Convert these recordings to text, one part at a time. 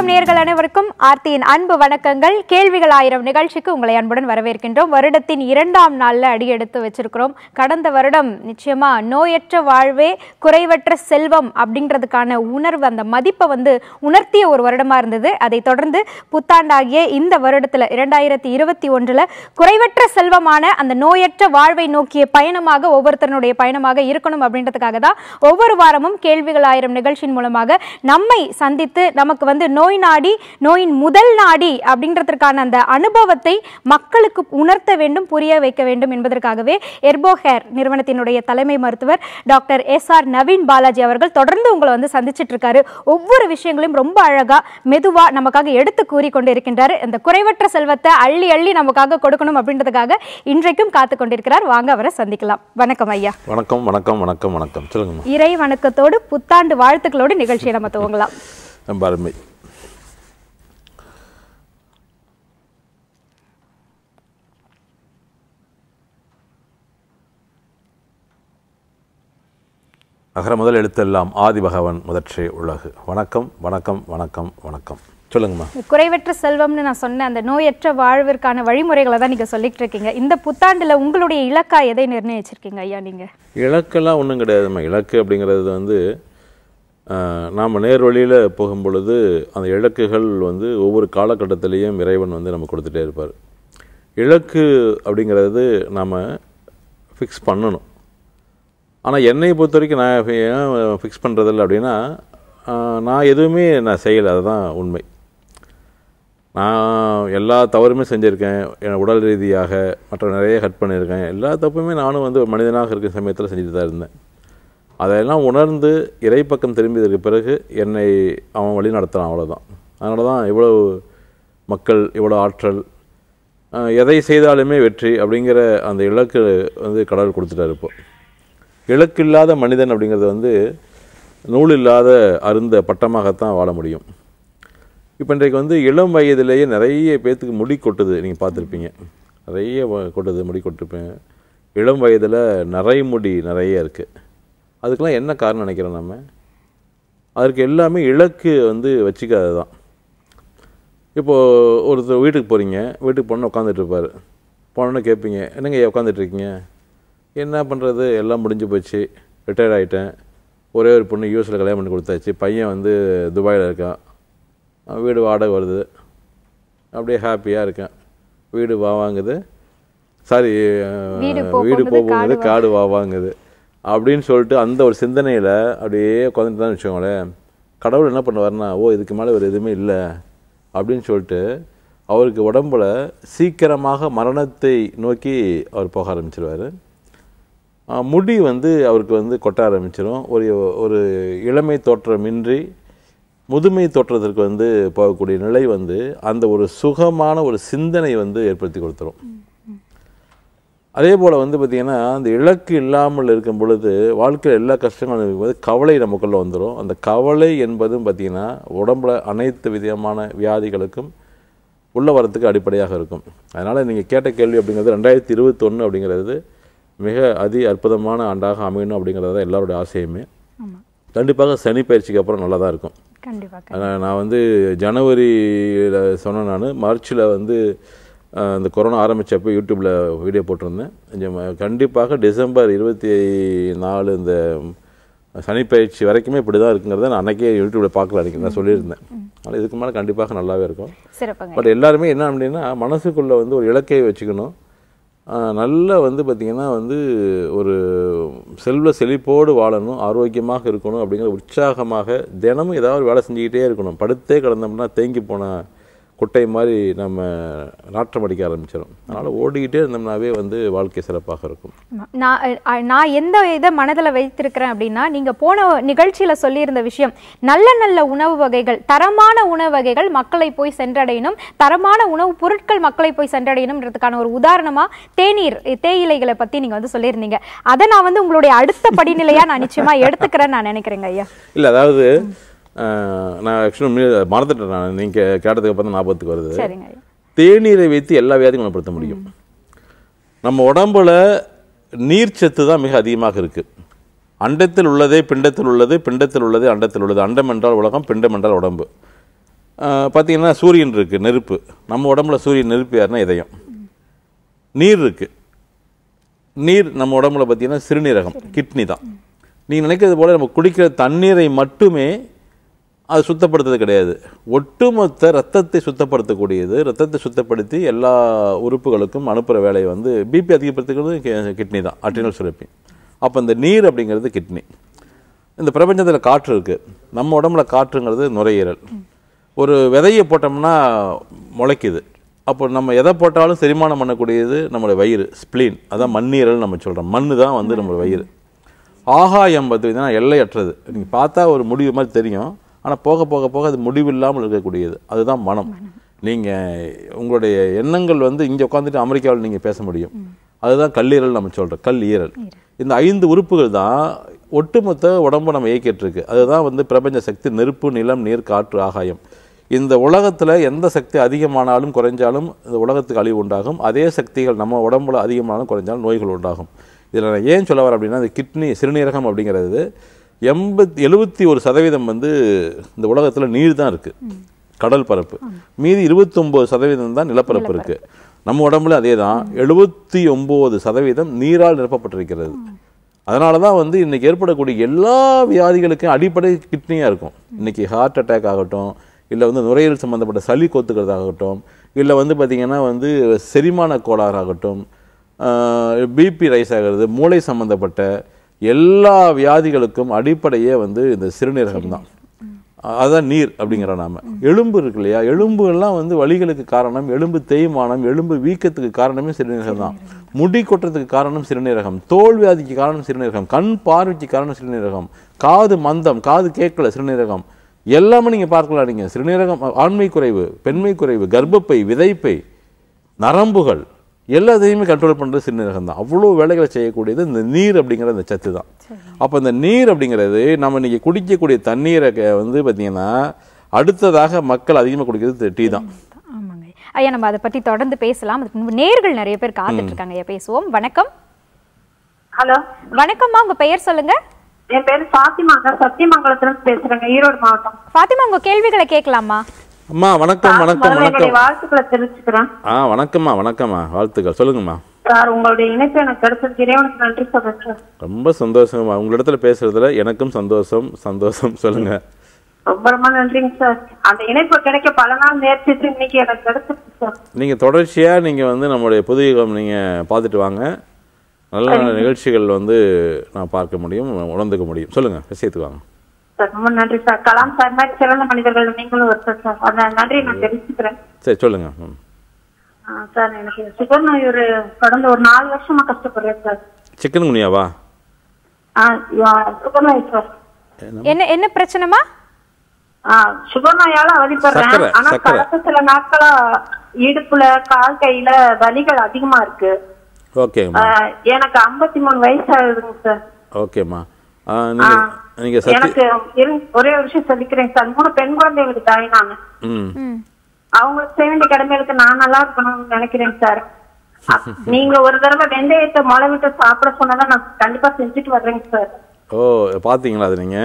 வணக்கம் நேர்கள் அனைவருக்கும் ஆர்த்தியின் அன்பு வணக்கங்கள் கேள்விகள் ஆயிரம் நிகழ்ச்சிக்கு உங்களை அன்புடன் வரவேற்கின்றோம் வருடத்தின் இரண்டாம் நாளில் அடியெடுத்து வச்சிருக்கிறோம் கடந்த வருடம் நிச்சயமா நோயற்ற வாழ்வே குறைவற்ற செல்வம் அப்படின்றதுக்கான உணர்வு அந்த மதிப்பை வந்து உணர்த்திய ஒரு வருடமா இருந்தது அதை தொடர்ந்து புத்தாண்டாகிய இந்த வருடத்தில் இரண்டாயிரத்தி இருபத்தி ஒன்றில் குறைவற்ற செல்வமான அந்த நோயற்ற வாழ்வை நோக்கிய பயணமாக ஒவ்வொருத்தருடைய பயணமாக இருக்கணும் அப்படின்றதுக்காக தான் ஒவ்வொரு வாரமும் கேள்விகள் ஆயிரம் நிகழ்ச்சியின் மூலமாக நம்மை சந்தித்து நமக்கு வந்து நோய் நோய் நாடி நோயின் முதல் நாடி அப்படின்றதற்கான அந்த அனுபவத்தை மக்களுக்கு உணர்த்த வேண்டும் புரிய வைக்க வேண்டும் என்பதற்காகவே எர்போ நிறுவனத்தினுடைய தலைமை மருத்துவர் doctor S R Naveen Balaji அவர்கள் தொடர்ந்து உங்களை வந்து சந்திச்சிட்டு இருக்காரு ஒவ்வொரு விஷயங்களையும் ரொம்ப அழகா மெதுவா நமக்காக எடுத்து கூறிக்கொண்டு இருக்கின்றார் இந்த குறைவற்ற செல்வத்தை அள்ளி அள்ளி நமக்காக கொடுக்கணும் அப்படின்றதுக்காக இன்றைக்கும் காத்து கொண்டிருக்கிறார் வாங்க அவரை சந்திக்கலாம் வணக்கம் ஐயா வணக்கம் வணக்கம் வணக்கம் வணக்கம் சொல்லுங்க இறை வணக்கத்தோடு புத்தாண்டு வாழ்த்துக்களோடு நிகழ்ச்சியை நம்ம துவங்கலாம் நம்ப அருமை அகர முதல் எழுத்தெல்லாம் ஆதி பகவன் முதற்றே உலகு வணக்கம் வணக்கம் வணக்கம் வணக்கம் சொல்லுங்கம்மா குறைவற்ற செல்வம்னு நான் சொன்னேன் அந்த நோயற்ற வாழ்விற்கான வழிமுறைகளை தான் நீங்கள் சொல்லிட்டு இருக்கீங்க இந்த புத்தாண்டில் உங்களுடைய இலக்கா எதை நிர்ணயிச்சிருக்கீங்க ஐயா நீங்கள் இலக்கெல்லாம் ஒன்றும் கிடையாதுமா இலக்கு அப்படிங்கிறது வந்து நாம் நேர் வழியில் போகும் பொழுது அந்த இலக்குகள் வந்து ஒவ்வொரு காலகட்டத்திலையும் இறைவன் வந்து நம்ம கொடுத்துட்டே இருப்பார் இலக்கு அப்படிங்கிறது நாம் ஃபிக்ஸ் பண்ணணும் ஆனால் என்னை பொறுத்த வரைக்கும் நான் ஏன் ஃபிக்ஸ் பண்ணுறதில்ல அப்படின்னா நான் எதுவுமே நான் செய்யலை அதுதான் உண்மை நான் எல்லா தவறுமே செஞ்சுருக்கேன் என் உடல் ரீதியாக மற்ற நிறைய ஹர்ட் பண்ணியிருக்கேன் எல்லா தப்புமே நானும் வந்து மனிதனாக இருக்கிற சமயத்தில் செஞ்சுட்டு தான் இருந்தேன் அதையெல்லாம் உணர்ந்து இறைப்பக்கம் திரும்பியதற்கு பிறகு என்னை அவன் வழி நடத்துகிறான் அவ்வளோதான் அதனால தான் இவ்வளோ மக்கள் இவ்வளோ ஆற்றல் எதை செய்தாலுமே வெற்றி அப்படிங்கிற அந்த இலக்கு வந்து கடவுள் கொடுத்துட்டா இருப்போம் இலக்கில்லாத மனிதன் அப்படிங்கிறது வந்து நூல் இல்லாத அருந்த பட்டமாகத்தான் வாழ முடியும் இப்போ இன்றைக்கு வந்து இளம் வயதிலேயே நிறைய பேர்த்துக்கு முடி கொட்டுது நீங்கள் பார்த்துருப்பீங்க நிறைய கொட்டுது முடி கொட்டிருப்பேன் இளம் வயதில் நிறைய முடி நிறைய இருக்குது அதுக்கெலாம் என்ன காரணம் நினைக்கிறோம் நம்ம அதற்கு எல்லாமே இலக்கு வந்து வச்சுக்காது தான் இப்போது ஒருத்தர் வீட்டுக்கு போகிறீங்க வீட்டுக்கு போனோன்னு உட்காந்துட்டு இருப்பார் போனோன்னு கேட்பீங்க என்னங்க உட்காந்துட்டு இருக்கீங்க என்ன பண்ணுறது எல்லாம் முடிஞ்சு போச்சு ரிட்டையர்ட் ஆகிட்டேன் ஒரே ஒரு பொண்ணு யூஎஸில் கல்யாணம் பண்ணி கொடுத்தாச்சு பையன் வந்து துபாயில் இருக்கான் வீடு வாடகை வருது அப்படியே ஹாப்பியாக இருக்கேன் வீடு வா வாங்குது சாரி வீடு போகும்போது காடு வா வாங்குது அப்படின்னு சொல்லிட்டு அந்த ஒரு சிந்தனையில் அப்படியே உட்காந்துட்டு தான் வச்சுக்கோங்களேன் கடவுள் என்ன பண்ணுவார்னா ஓ இதுக்கு மேலே வேறு எதுவுமே இல்லை அப்படின்னு சொல்லிட்டு அவருக்கு உடம்புல சீக்கிரமாக மரணத்தை நோக்கி அவர் போக ஆரம்பிச்சிருவார் முடி வந்து அவருக்கு வந்து கொட்ட ஆரம்பிச்சிடும் ஒரு ஒரு இளமை தோற்றமின்றி முதுமை தோற்றத்திற்கு வந்து போகக்கூடிய நிலை வந்து அந்த ஒரு சுகமான ஒரு சிந்தனை வந்து ஏற்படுத்தி கொடுத்துரும் அதே போல் வந்து பார்த்திங்கன்னா அந்த இலக்கு இல்லாமல் இருக்கும் பொழுது வாழ்க்கையில் எல்லா கஷ்டங்களும் இருக்கும்போது கவலை நமக்குள்ளே வந்துடும் அந்த கவலை என்பதும் பார்த்திங்கன்னா உடம்புல அனைத்து விதமான வியாதிகளுக்கும் உள்ளே வரத்துக்கு அடிப்படையாக இருக்கும் அதனால் நீங்கள் கேட்ட கேள்வி அப்படிங்கிறது ரெண்டாயிரத்தி இருபத்தொன்று அப்படிங்கிறது மிக அதி அற்புதமான ஆண்டாக அமையணும் அப்படிங்கிறது தான் எல்லாருடைய ஆசையுமே கண்டிப்பாக சனி பயிற்சிக்கு அப்புறம் நல்லா தான் இருக்கும் நான் வந்து ஜனவரியில் சொன்னேன் நான் மார்ச்சில் வந்து இந்த கொரோனா ஆரம்பித்தப்போ யூடியூப்பில் வீடியோ போட்டிருந்தேன் கண்டிப்பாக டிசம்பர் இருபத்தி நாலு இந்த சனிப்பயிற்சி வரைக்குமே இப்படி தான் இருக்குங்கிறத நான் அன்றைக்கே யூடியூப்பில் பார்க்கல அன்றைக்கி நான் சொல்லியிருந்தேன் ஆனால் இதுக்கு மேலே கண்டிப்பாக நல்லாவே இருக்கும் பட் எல்லாருமே என்ன அப்படின்னா மனசுக்குள்ளே வந்து ஒரு இலக்கையை வச்சுக்கணும் நல்ல வந்து பார்த்திங்கன்னா வந்து ஒரு செல்வ செழிப்போடு வாழணும் ஆரோக்கியமாக இருக்கணும் அப்படிங்கிற உற்சாகமாக தினமும் ஏதாவது வேலை செஞ்சுக்கிட்டே இருக்கணும் படுத்தே கிடந்தோம்னா தேங்கி போனால் குட்டை மாதிரி நம்ம நாற்றம் அடிக்க ஆரம்பிச்சிடும் அதனால் ஓடிக்கிட்டே இருந்தோம்னாவே வந்து வாழ்க்கை சிறப்பாக இருக்கும் நான் நான் எந்த இதை மனதில் வைத்திருக்கிறேன் அப்படின்னா நீங்கள் போன நிகழ்ச்சியில் சொல்லியிருந்த விஷயம் நல்ல நல்ல உணவு வகைகள் தரமான உணவு வகைகள் மக்களை போய் சென்றடையணும் தரமான உணவு பொருட்கள் மக்களை போய் சென்றடையணும்ன்றதுக்கான ஒரு உதாரணமாக தேநீர் தேயிலைகளை பற்றி நீங்கள் வந்து சொல்லியிருந்தீங்க அதை நான் வந்து உங்களுடைய அடுத்த படிநிலையாக நான் நிச்சயமாக எடுத்துக்கிறேன்னு நான் நினைக்கிறேங்க ஐயா இல்லை அதாவது நான் ஆக்சுவலாக மறந்துட்டேன் நான் நீங்கள் கேட்டதுக்கு அப்புறம் ஞாபகத்துக்கு வருது தேநீரை வைத்து எல்லா வியாதியும் குணப்படுத்த முடியும் நம்ம உடம்புல நீர்ச்சத்து தான் மிக அதிகமாக இருக்குது அண்டத்தில் உள்ளதே பிண்டத்தில் உள்ளது பிண்டத்தில் உள்ளது அண்டத்தில் உள்ளது அண்டம் என்றால் உலகம் பிண்டம் என்றால் உடம்பு பார்த்திங்கன்னா சூரியன் இருக்குது நெருப்பு நம்ம உடம்புல சூரியன் நெருப்பு யாருன்னா இதயம் நீர் இருக்குது நீர் நம்ம உடம்புல பார்த்திங்கன்னா சிறுநீரகம் கிட்னி தான் நீங்கள் நினைக்கிறது போல் நம்ம குடிக்கிற தண்ணீரை மட்டுமே அது சுத்தப்படுத்துறது கிடையாது ஒட்டுமொத்த ரத்தத்தை சுத்தப்படுத்தக்கூடியது ரத்தத்தை சுத்தப்படுத்தி எல்லா உறுப்புகளுக்கும் அனுப்புகிற வேலையை வந்து பிபி அதிகப்படுத்துக்கிறது கிட்னி தான் அட்ரினல் சுரப்பி அப்போ இந்த நீர் அப்படிங்கிறது கிட்னி இந்த பிரபஞ்சத்தில் காற்று இருக்குது நம்ம உடம்புல காற்றுங்கிறது நுரையீரல் ஒரு விதையை போட்டோம்னா முளைக்குது அப்போ நம்ம எதை போட்டாலும் செரிமானம் பண்ணக்கூடியது நம்மளுடைய வயிறு ஸ்ப்ளீன் அதான் மண்ணீரல் நம்ம சொல்கிறோம் மண் தான் வந்து நம்மளோட வயிறு ஆகாயம் பார்த்தீங்கன்னா எல்லையற்றது நீங்கள் பார்த்தா ஒரு முடிவு மாதிரி தெரியும் ஆனால் போக போக போக அது முடிவில்லாமல் இருக்கக்கூடியது அதுதான் மனம் நீங்கள் உங்களுடைய எண்ணங்கள் வந்து இங்கே உட்காந்துட்டு அமெரிக்காவில் நீங்கள் பேச முடியும் அதுதான் கல்லீரல் நம்ம சொல்கிறோம் கல்லீரல் இந்த ஐந்து உறுப்புகள் தான் ஒட்டுமொத்த உடம்பு நம்ம இயக்கிட்டுருக்கு அதுதான் வந்து பிரபஞ்ச சக்தி நெருப்பு நிலம் நீர் காற்று ஆகாயம் இந்த உலகத்தில் எந்த சக்தி அதிகமானாலும் குறைஞ்சாலும் இந்த உலகத்துக்கு அழிவு உண்டாகும் அதே சக்திகள் நம்ம உடம்புல அதிகமானாலும் குறைஞ்சாலும் நோய்கள் உண்டாகும் இதில் நான் ஏன் சொல்ல வரேன் அப்படின்னா இந்த கிட்னி சிறுநீரகம் அப்படிங்கிறது எண்பத்தி எழுபத்தி ஒரு சதவீதம் வந்து இந்த உலகத்தில் நீர் தான் இருக்குது கடல் பரப்பு மீதி இருபத்தொம்போது சதவீதம் தான் நிலப்பரப்பு இருக்குது நம்ம உடம்புல அதே தான் எழுபத்தி ஒம்பது சதவீதம் நீரால் நிரப்பப்பட்டிருக்கிறது அதனால தான் வந்து இன்றைக்கி ஏற்படக்கூடிய எல்லா வியாதிகளுக்கும் அடிப்படை கிட்னியாக இருக்கும் இன்றைக்கி ஹார்ட் அட்டாக் ஆகட்டும் இல்லை வந்து நுரையீரல் சம்மந்தப்பட்ட சளி கோத்துக்கிறதாகட்டும் இல்லை வந்து பார்த்திங்கன்னா வந்து செரிமான கோளாறாகட்டும் பிபி ரைஸ் ஆகிறது மூளை சம்மந்தப்பட்ட எல்லா வியாதிகளுக்கும் அடிப்படையே வந்து இந்த சிறுநீரகம் தான் அதுதான் நீர் அப்படிங்கிற நாம எலும்பு இருக்கு இல்லையா எலும்புகள்லாம் வந்து வழிகளுக்கு காரணம் எலும்பு தேய்மானம் எலும்பு வீக்கத்துக்கு காரணமே சிறுநீரகம் தான் முடி கொட்டுறதுக்கு காரணம் சிறுநீரகம் தோல் வியாதிக்கு காரணம் சிறுநீரகம் கண் பார்வைக்கு காரணம் சிறுநீரகம் காது மந்தம் காது கேட்கல சிறுநீரகம் எல்லாமே நீங்கள் பார்க்கலாம் நீங்கள் சிறுநீரகம் ஆண்மை குறைவு பெண்மை குறைவு கர்ப்பப்பை விதைப்பை நரம்புகள் எல்லாத்தையுமே கண்ட்ரோல் பண்ணுறது சிறுநீரகம் தான் அவ்வளோ வேலைகளை செய்யக்கூடியது இந்த நீர் அப்படிங்கிற அந்த சத்து தான் அப்போ இந்த நீர் அப்படிங்கிறது நம்ம இன்றைக்கி குடிக்கக்கூடிய தண்ணீரை வந்து பார்த்திங்கன்னா அடுத்ததாக மக்கள் அதிகமாக குடிக்கிறது டீ தான் ஐயா நம்ம அதை பற்றி தொடர்ந்து பேசலாம் நேர்கள் நிறைய பேர் காத்துட்டு இருக்காங்க ஐயா பேசுவோம் வணக்கம் ஹலோ வணக்கம்மா உங்கள் பெயர் சொல்லுங்க என் பேர் ஃபாத்திமாங்க சத்தியமங்கலத்துல பேசுறேங்க ஈரோடு மாவட்டம் ஃபாத்திமா உங்க கேள்விகளை கேட்கலாமா அம்மா வணக்கம் வணக்கம் வணக்கம் வாழ்த்துக்களை ஆ வணக்கம்மா வணக்கம்மா வாழ்த்துக்கள் சொல்லுங்கம்மா சார் உங்களுடைய இணைப்பு எனக்கு இறைவனுக்கு நன்றி சொல்றேன் ரொம்ப சந்தோஷமா உங்களிடத்துல பேசுறதுல எனக்கும் சந்தோஷம் சந்தோஷம் சொல்லுங்க ரொம்ப ரொம்ப நன்றிங்க சார் அந்த இணைப்பு கிடைக்க பல நாள் இன்னைக்கு எனக்கு கிடைச்சிருக்கு நீங்க தொடர்ச்சியா நீங்க வந்து நம்மளுடைய புது நீங்க பாத்துட்டு வாங்க நல்ல நல்ல நிகழ்ச்சிகள் வந்து நான் பார்க்க முடியும் உணர்ந்துக்க முடியும் சொல்லுங்க விஷயத்துக்கு வாங்க ரொம்ப நன்றி சார் கலாம் சார் சிறந்த மனிதர்கள் நீங்களும் ஒருத்தர் சார் அந்த நன்றி நான் தெரிவிச்சுக்கிறேன் சொல்லுங்க சார் எனக்கு சுகர் ஒரு கடந்த ஒரு நாலு வருஷமா கஷ்டப்படுறேன் சார் சிக்கன் சார் என்ன என்ன பிரச்சனைமா சுகர் நோயால அவதிப்படுறேன் ஆனா கடந்த சில நாட்களா இடுப்புல கால் கையில வலிகள் அதிகமா இருக்கு ஓகே எனக்கு ஐம்பத்தி மூணு வயசு ஆகுதுங்க சார் ஓகேம்மா எனக்கு ஒரே ஒரு விஷயம் சொல்லிக்கிறேன் சார் மூணு பெண் குழந்தைகளுக்கு தாய் நானு அவங்களுக்கு செய்ய வேண்டிய கடமைகளுக்கு நான் நல்லா இருக்கணும்னு நினைக்கிறேன் சார் நீங்க ஒரு தடவை வெந்தயத்தை முளை விட்டு சாப்பிட சொன்னதான் நான் கண்டிப்பா செஞ்சுட்டு வர்றேங்க சார் ஓ பாத்தீங்களா அது நீங்க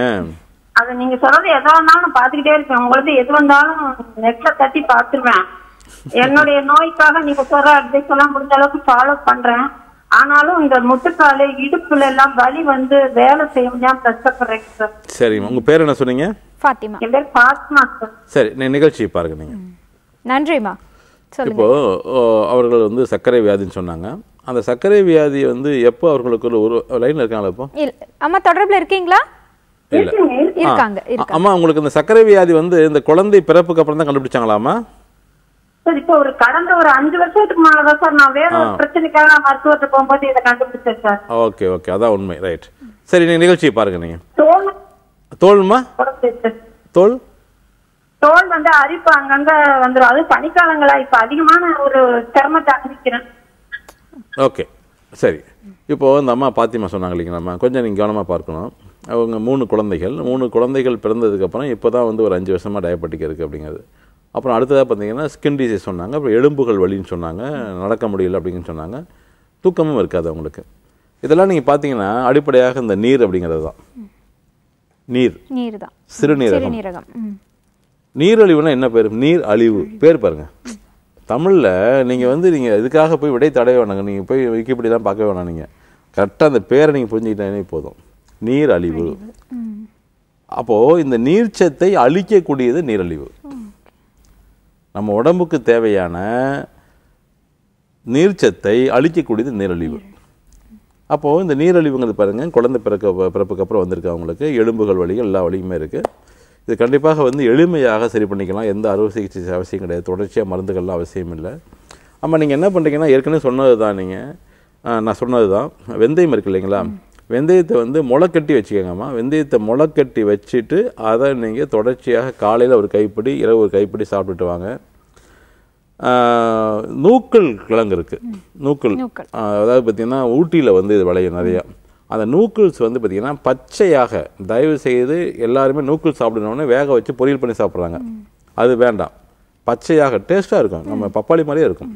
அது நீங்க சொல்றது எதா இருந்தாலும் பாத்துக்கிட்டே இருப்பேன் உங்களது எது வந்தாலும் நெட்ல தட்டி பாத்துருவேன் என்னுடைய நோய்க்காக நீங்க சொல்ற அட்வைஸ் எல்லாம் முடிஞ்ச அளவுக்கு ஃபாலோ பண்றேன் ஆனாலும் இந்த முட்டுக்கால இடுப்புல எல்லாம் வலி வந்து வேலை செய்ய முடியாம கஷ்டப்படுறேங்க சார் சரிங்க உங்க பேர் என்ன சொன்னீங்க ஃபாத்திமா என் பேர் ஃபாத்திமா சார் சரி நிகழ்ச்சி பாருங்க நீங்க நன்றிமா இப்போ அவர்கள் வந்து சர்க்கரை வியாதின்னு சொன்னாங்க அந்த சர்க்கரை வியாதி வந்து எப்போ அவர்களுக்கு ஒரு லைன்ல இருக்காங்களா இப்போ அம்மா தொடர்புல இருக்கீங்களா இல்ல இருக்காங்க அம்மா உங்களுக்கு இந்த சர்க்கரை வியாதி வந்து இந்த குழந்தை பிறப்புக்கு அப்புறம் தான் கண்டுபிடிச்சாங்களாமா சார் இப்போ ஒரு கடந்த ஒரு அஞ்சு வருஷத்துக்கு மேலதான் சார் நான் வேற ஒரு பிரச்சனைக்காக நான் மருத்துவத்தை போகும்போது இதை கண்டுபிடிச்சேன் சார் ஓகே ஓகே அதான் உண்மை ரைட் சரி நீங்க நிகழ்ச்சியை பாருங்க நீங்க தோல் தோல்மா தோல் தோல் வந்து அரிப்பு அங்கங்க வந்துடும் அது பனிக்காலங்களா இப்ப அதிகமான ஒரு சிரமத்தை அனுபவிக்கிறேன் ஓகே சரி இப்போ இந்த அம்மா பாத்திமா சொன்னாங்க இல்லைங்களா அம்மா கொஞ்சம் நீங்க கவனமா பார்க்கணும் அவங்க மூணு குழந்தைகள் மூணு குழந்தைகள் பிறந்ததுக்கு அப்புறம் தான் வந்து ஒரு அஞ்சு வருஷமா டயபெட்டிக் இருக்கு அப்படிங்கிறது அப்புறம் அடுத்ததாக பார்த்தீங்கன்னா ஸ்கின் டிசீஸ் சொன்னாங்க அப்புறம் எலும்புகள் வழின்னு சொன்னாங்க நடக்க முடியல அப்படின்னு சொன்னாங்க தூக்கமும் இருக்காது அவங்களுக்கு இதெல்லாம் நீங்கள் பார்த்தீங்கன்னா அடிப்படையாக இந்த நீர் அப்படிங்கிறது தான் நீர் நீர் தான் சிறுநீரகம் நீரழிவுனா என்ன பேர் நீர் அழிவு பேர் பாருங்கள் தமிழில் நீங்கள் வந்து நீங்கள் இதுக்காக போய் விடை தடைய வேணாங்க நீங்கள் போய் தான் பார்க்க வேணாம் நீங்கள் கரெக்டாக அந்த பேரை நீங்கள் புரிஞ்சுக்கிட்டாலே போதும் நீர் அழிவு அப்போது இந்த நீர்ச்சத்தை அழிக்கக்கூடியது நீரழிவு நம்ம உடம்புக்கு தேவையான நீர்ச்சத்தை அழிக்கக்கூடியது நீரழிவு அப்போது இந்த நீரழிவுங்கிறது பாருங்கள் குழந்தை பிறக்க பிறப்புக்கு அப்புறம் வந்திருக்கு அவங்களுக்கு எலும்புகள் வலிகள் எல்லா வழியுமே இருக்குது இது கண்டிப்பாக வந்து எளிமையாக சரி பண்ணிக்கலாம் எந்த அறுவை சிகிச்சை அவசியம் கிடையாது தொடர்ச்சியாக மருந்துகள்லாம் அவசியம் இல்லை ஆமாம் நீங்கள் என்ன பண்ணுறீங்கன்னா ஏற்கனவே சொன்னது தான் நீங்கள் நான் சொன்னது தான் வெந்தயம் இருக்கு இல்லைங்களா வெந்தயத்தை வந்து முளைக்கட்டி வச்சுக்கோங்கம்மா வெந்தயத்தை முளைக்கட்டி வச்சுட்டு அதை நீங்கள் தொடர்ச்சியாக காலையில் ஒரு கைப்பிடி இரவு ஒரு கைப்பிடி சாப்பிட்டுட்டு வாங்க நூக்கள் கிழங்கு இருக்குது நூக்கள் அதாவது பார்த்திங்கன்னா ஊட்டியில் வந்து இது விளையும் நிறையா அந்த நூக்கிள்ஸ் வந்து பார்த்திங்கன்னா பச்சையாக தயவு செய்து எல்லாருமே நூக்கிள் சாப்பிடணுன்னே வேக வச்சு பொரியல் பண்ணி சாப்பிட்றாங்க அது வேண்டாம் பச்சையாக டேஸ்ட்டாக இருக்கும் நம்ம பப்பாளி மாதிரியே இருக்கும்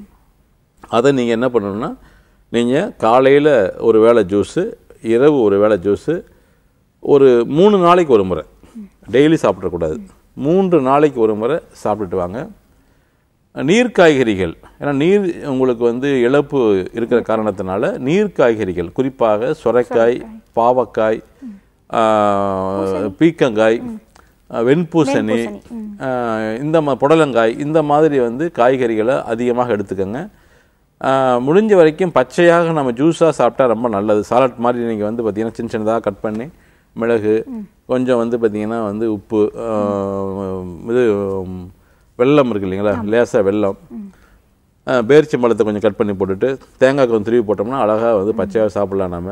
அதை நீங்கள் என்ன பண்ணணும்னா நீங்கள் காலையில் ஒரு வேளை ஜூஸு இரவு ஒரு வேளை ஜூஸு ஒரு மூணு நாளைக்கு ஒரு முறை டெய்லி சாப்பிடக்கூடாது மூன்று நாளைக்கு ஒரு முறை சாப்பிட்டுட்டு வாங்க நீர் காய்கறிகள் ஏன்னா நீர் உங்களுக்கு வந்து இழப்பு இருக்கிற காரணத்தினால நீர் காய்கறிகள் குறிப்பாக சுரைக்காய் பாவக்காய் பீக்கங்காய் வெண்பூசணி இந்த மா புடலங்காய் இந்த மாதிரி வந்து காய்கறிகளை அதிகமாக எடுத்துக்கோங்க முடிஞ்ச வரைக்கும் பச்சையாக நம்ம ஜூஸாக சாப்பிட்டா ரொம்ப நல்லது சாலட் மாதிரி நீங்கள் வந்து பார்த்திங்கன்னா சின்ன சின்னதாக கட் பண்ணி மிளகு கொஞ்சம் வந்து பார்த்திங்கன்னா வந்து உப்பு இது வெள்ளம் இருக்குது இல்லைங்களா லேசாக வெள்ளம் மலத்தை கொஞ்சம் கட் பண்ணி போட்டுட்டு தேங்காய் கொஞ்சம் திருவி போட்டோம்னா அழகாக வந்து பச்சையாக சாப்பிட்லாம் நாம்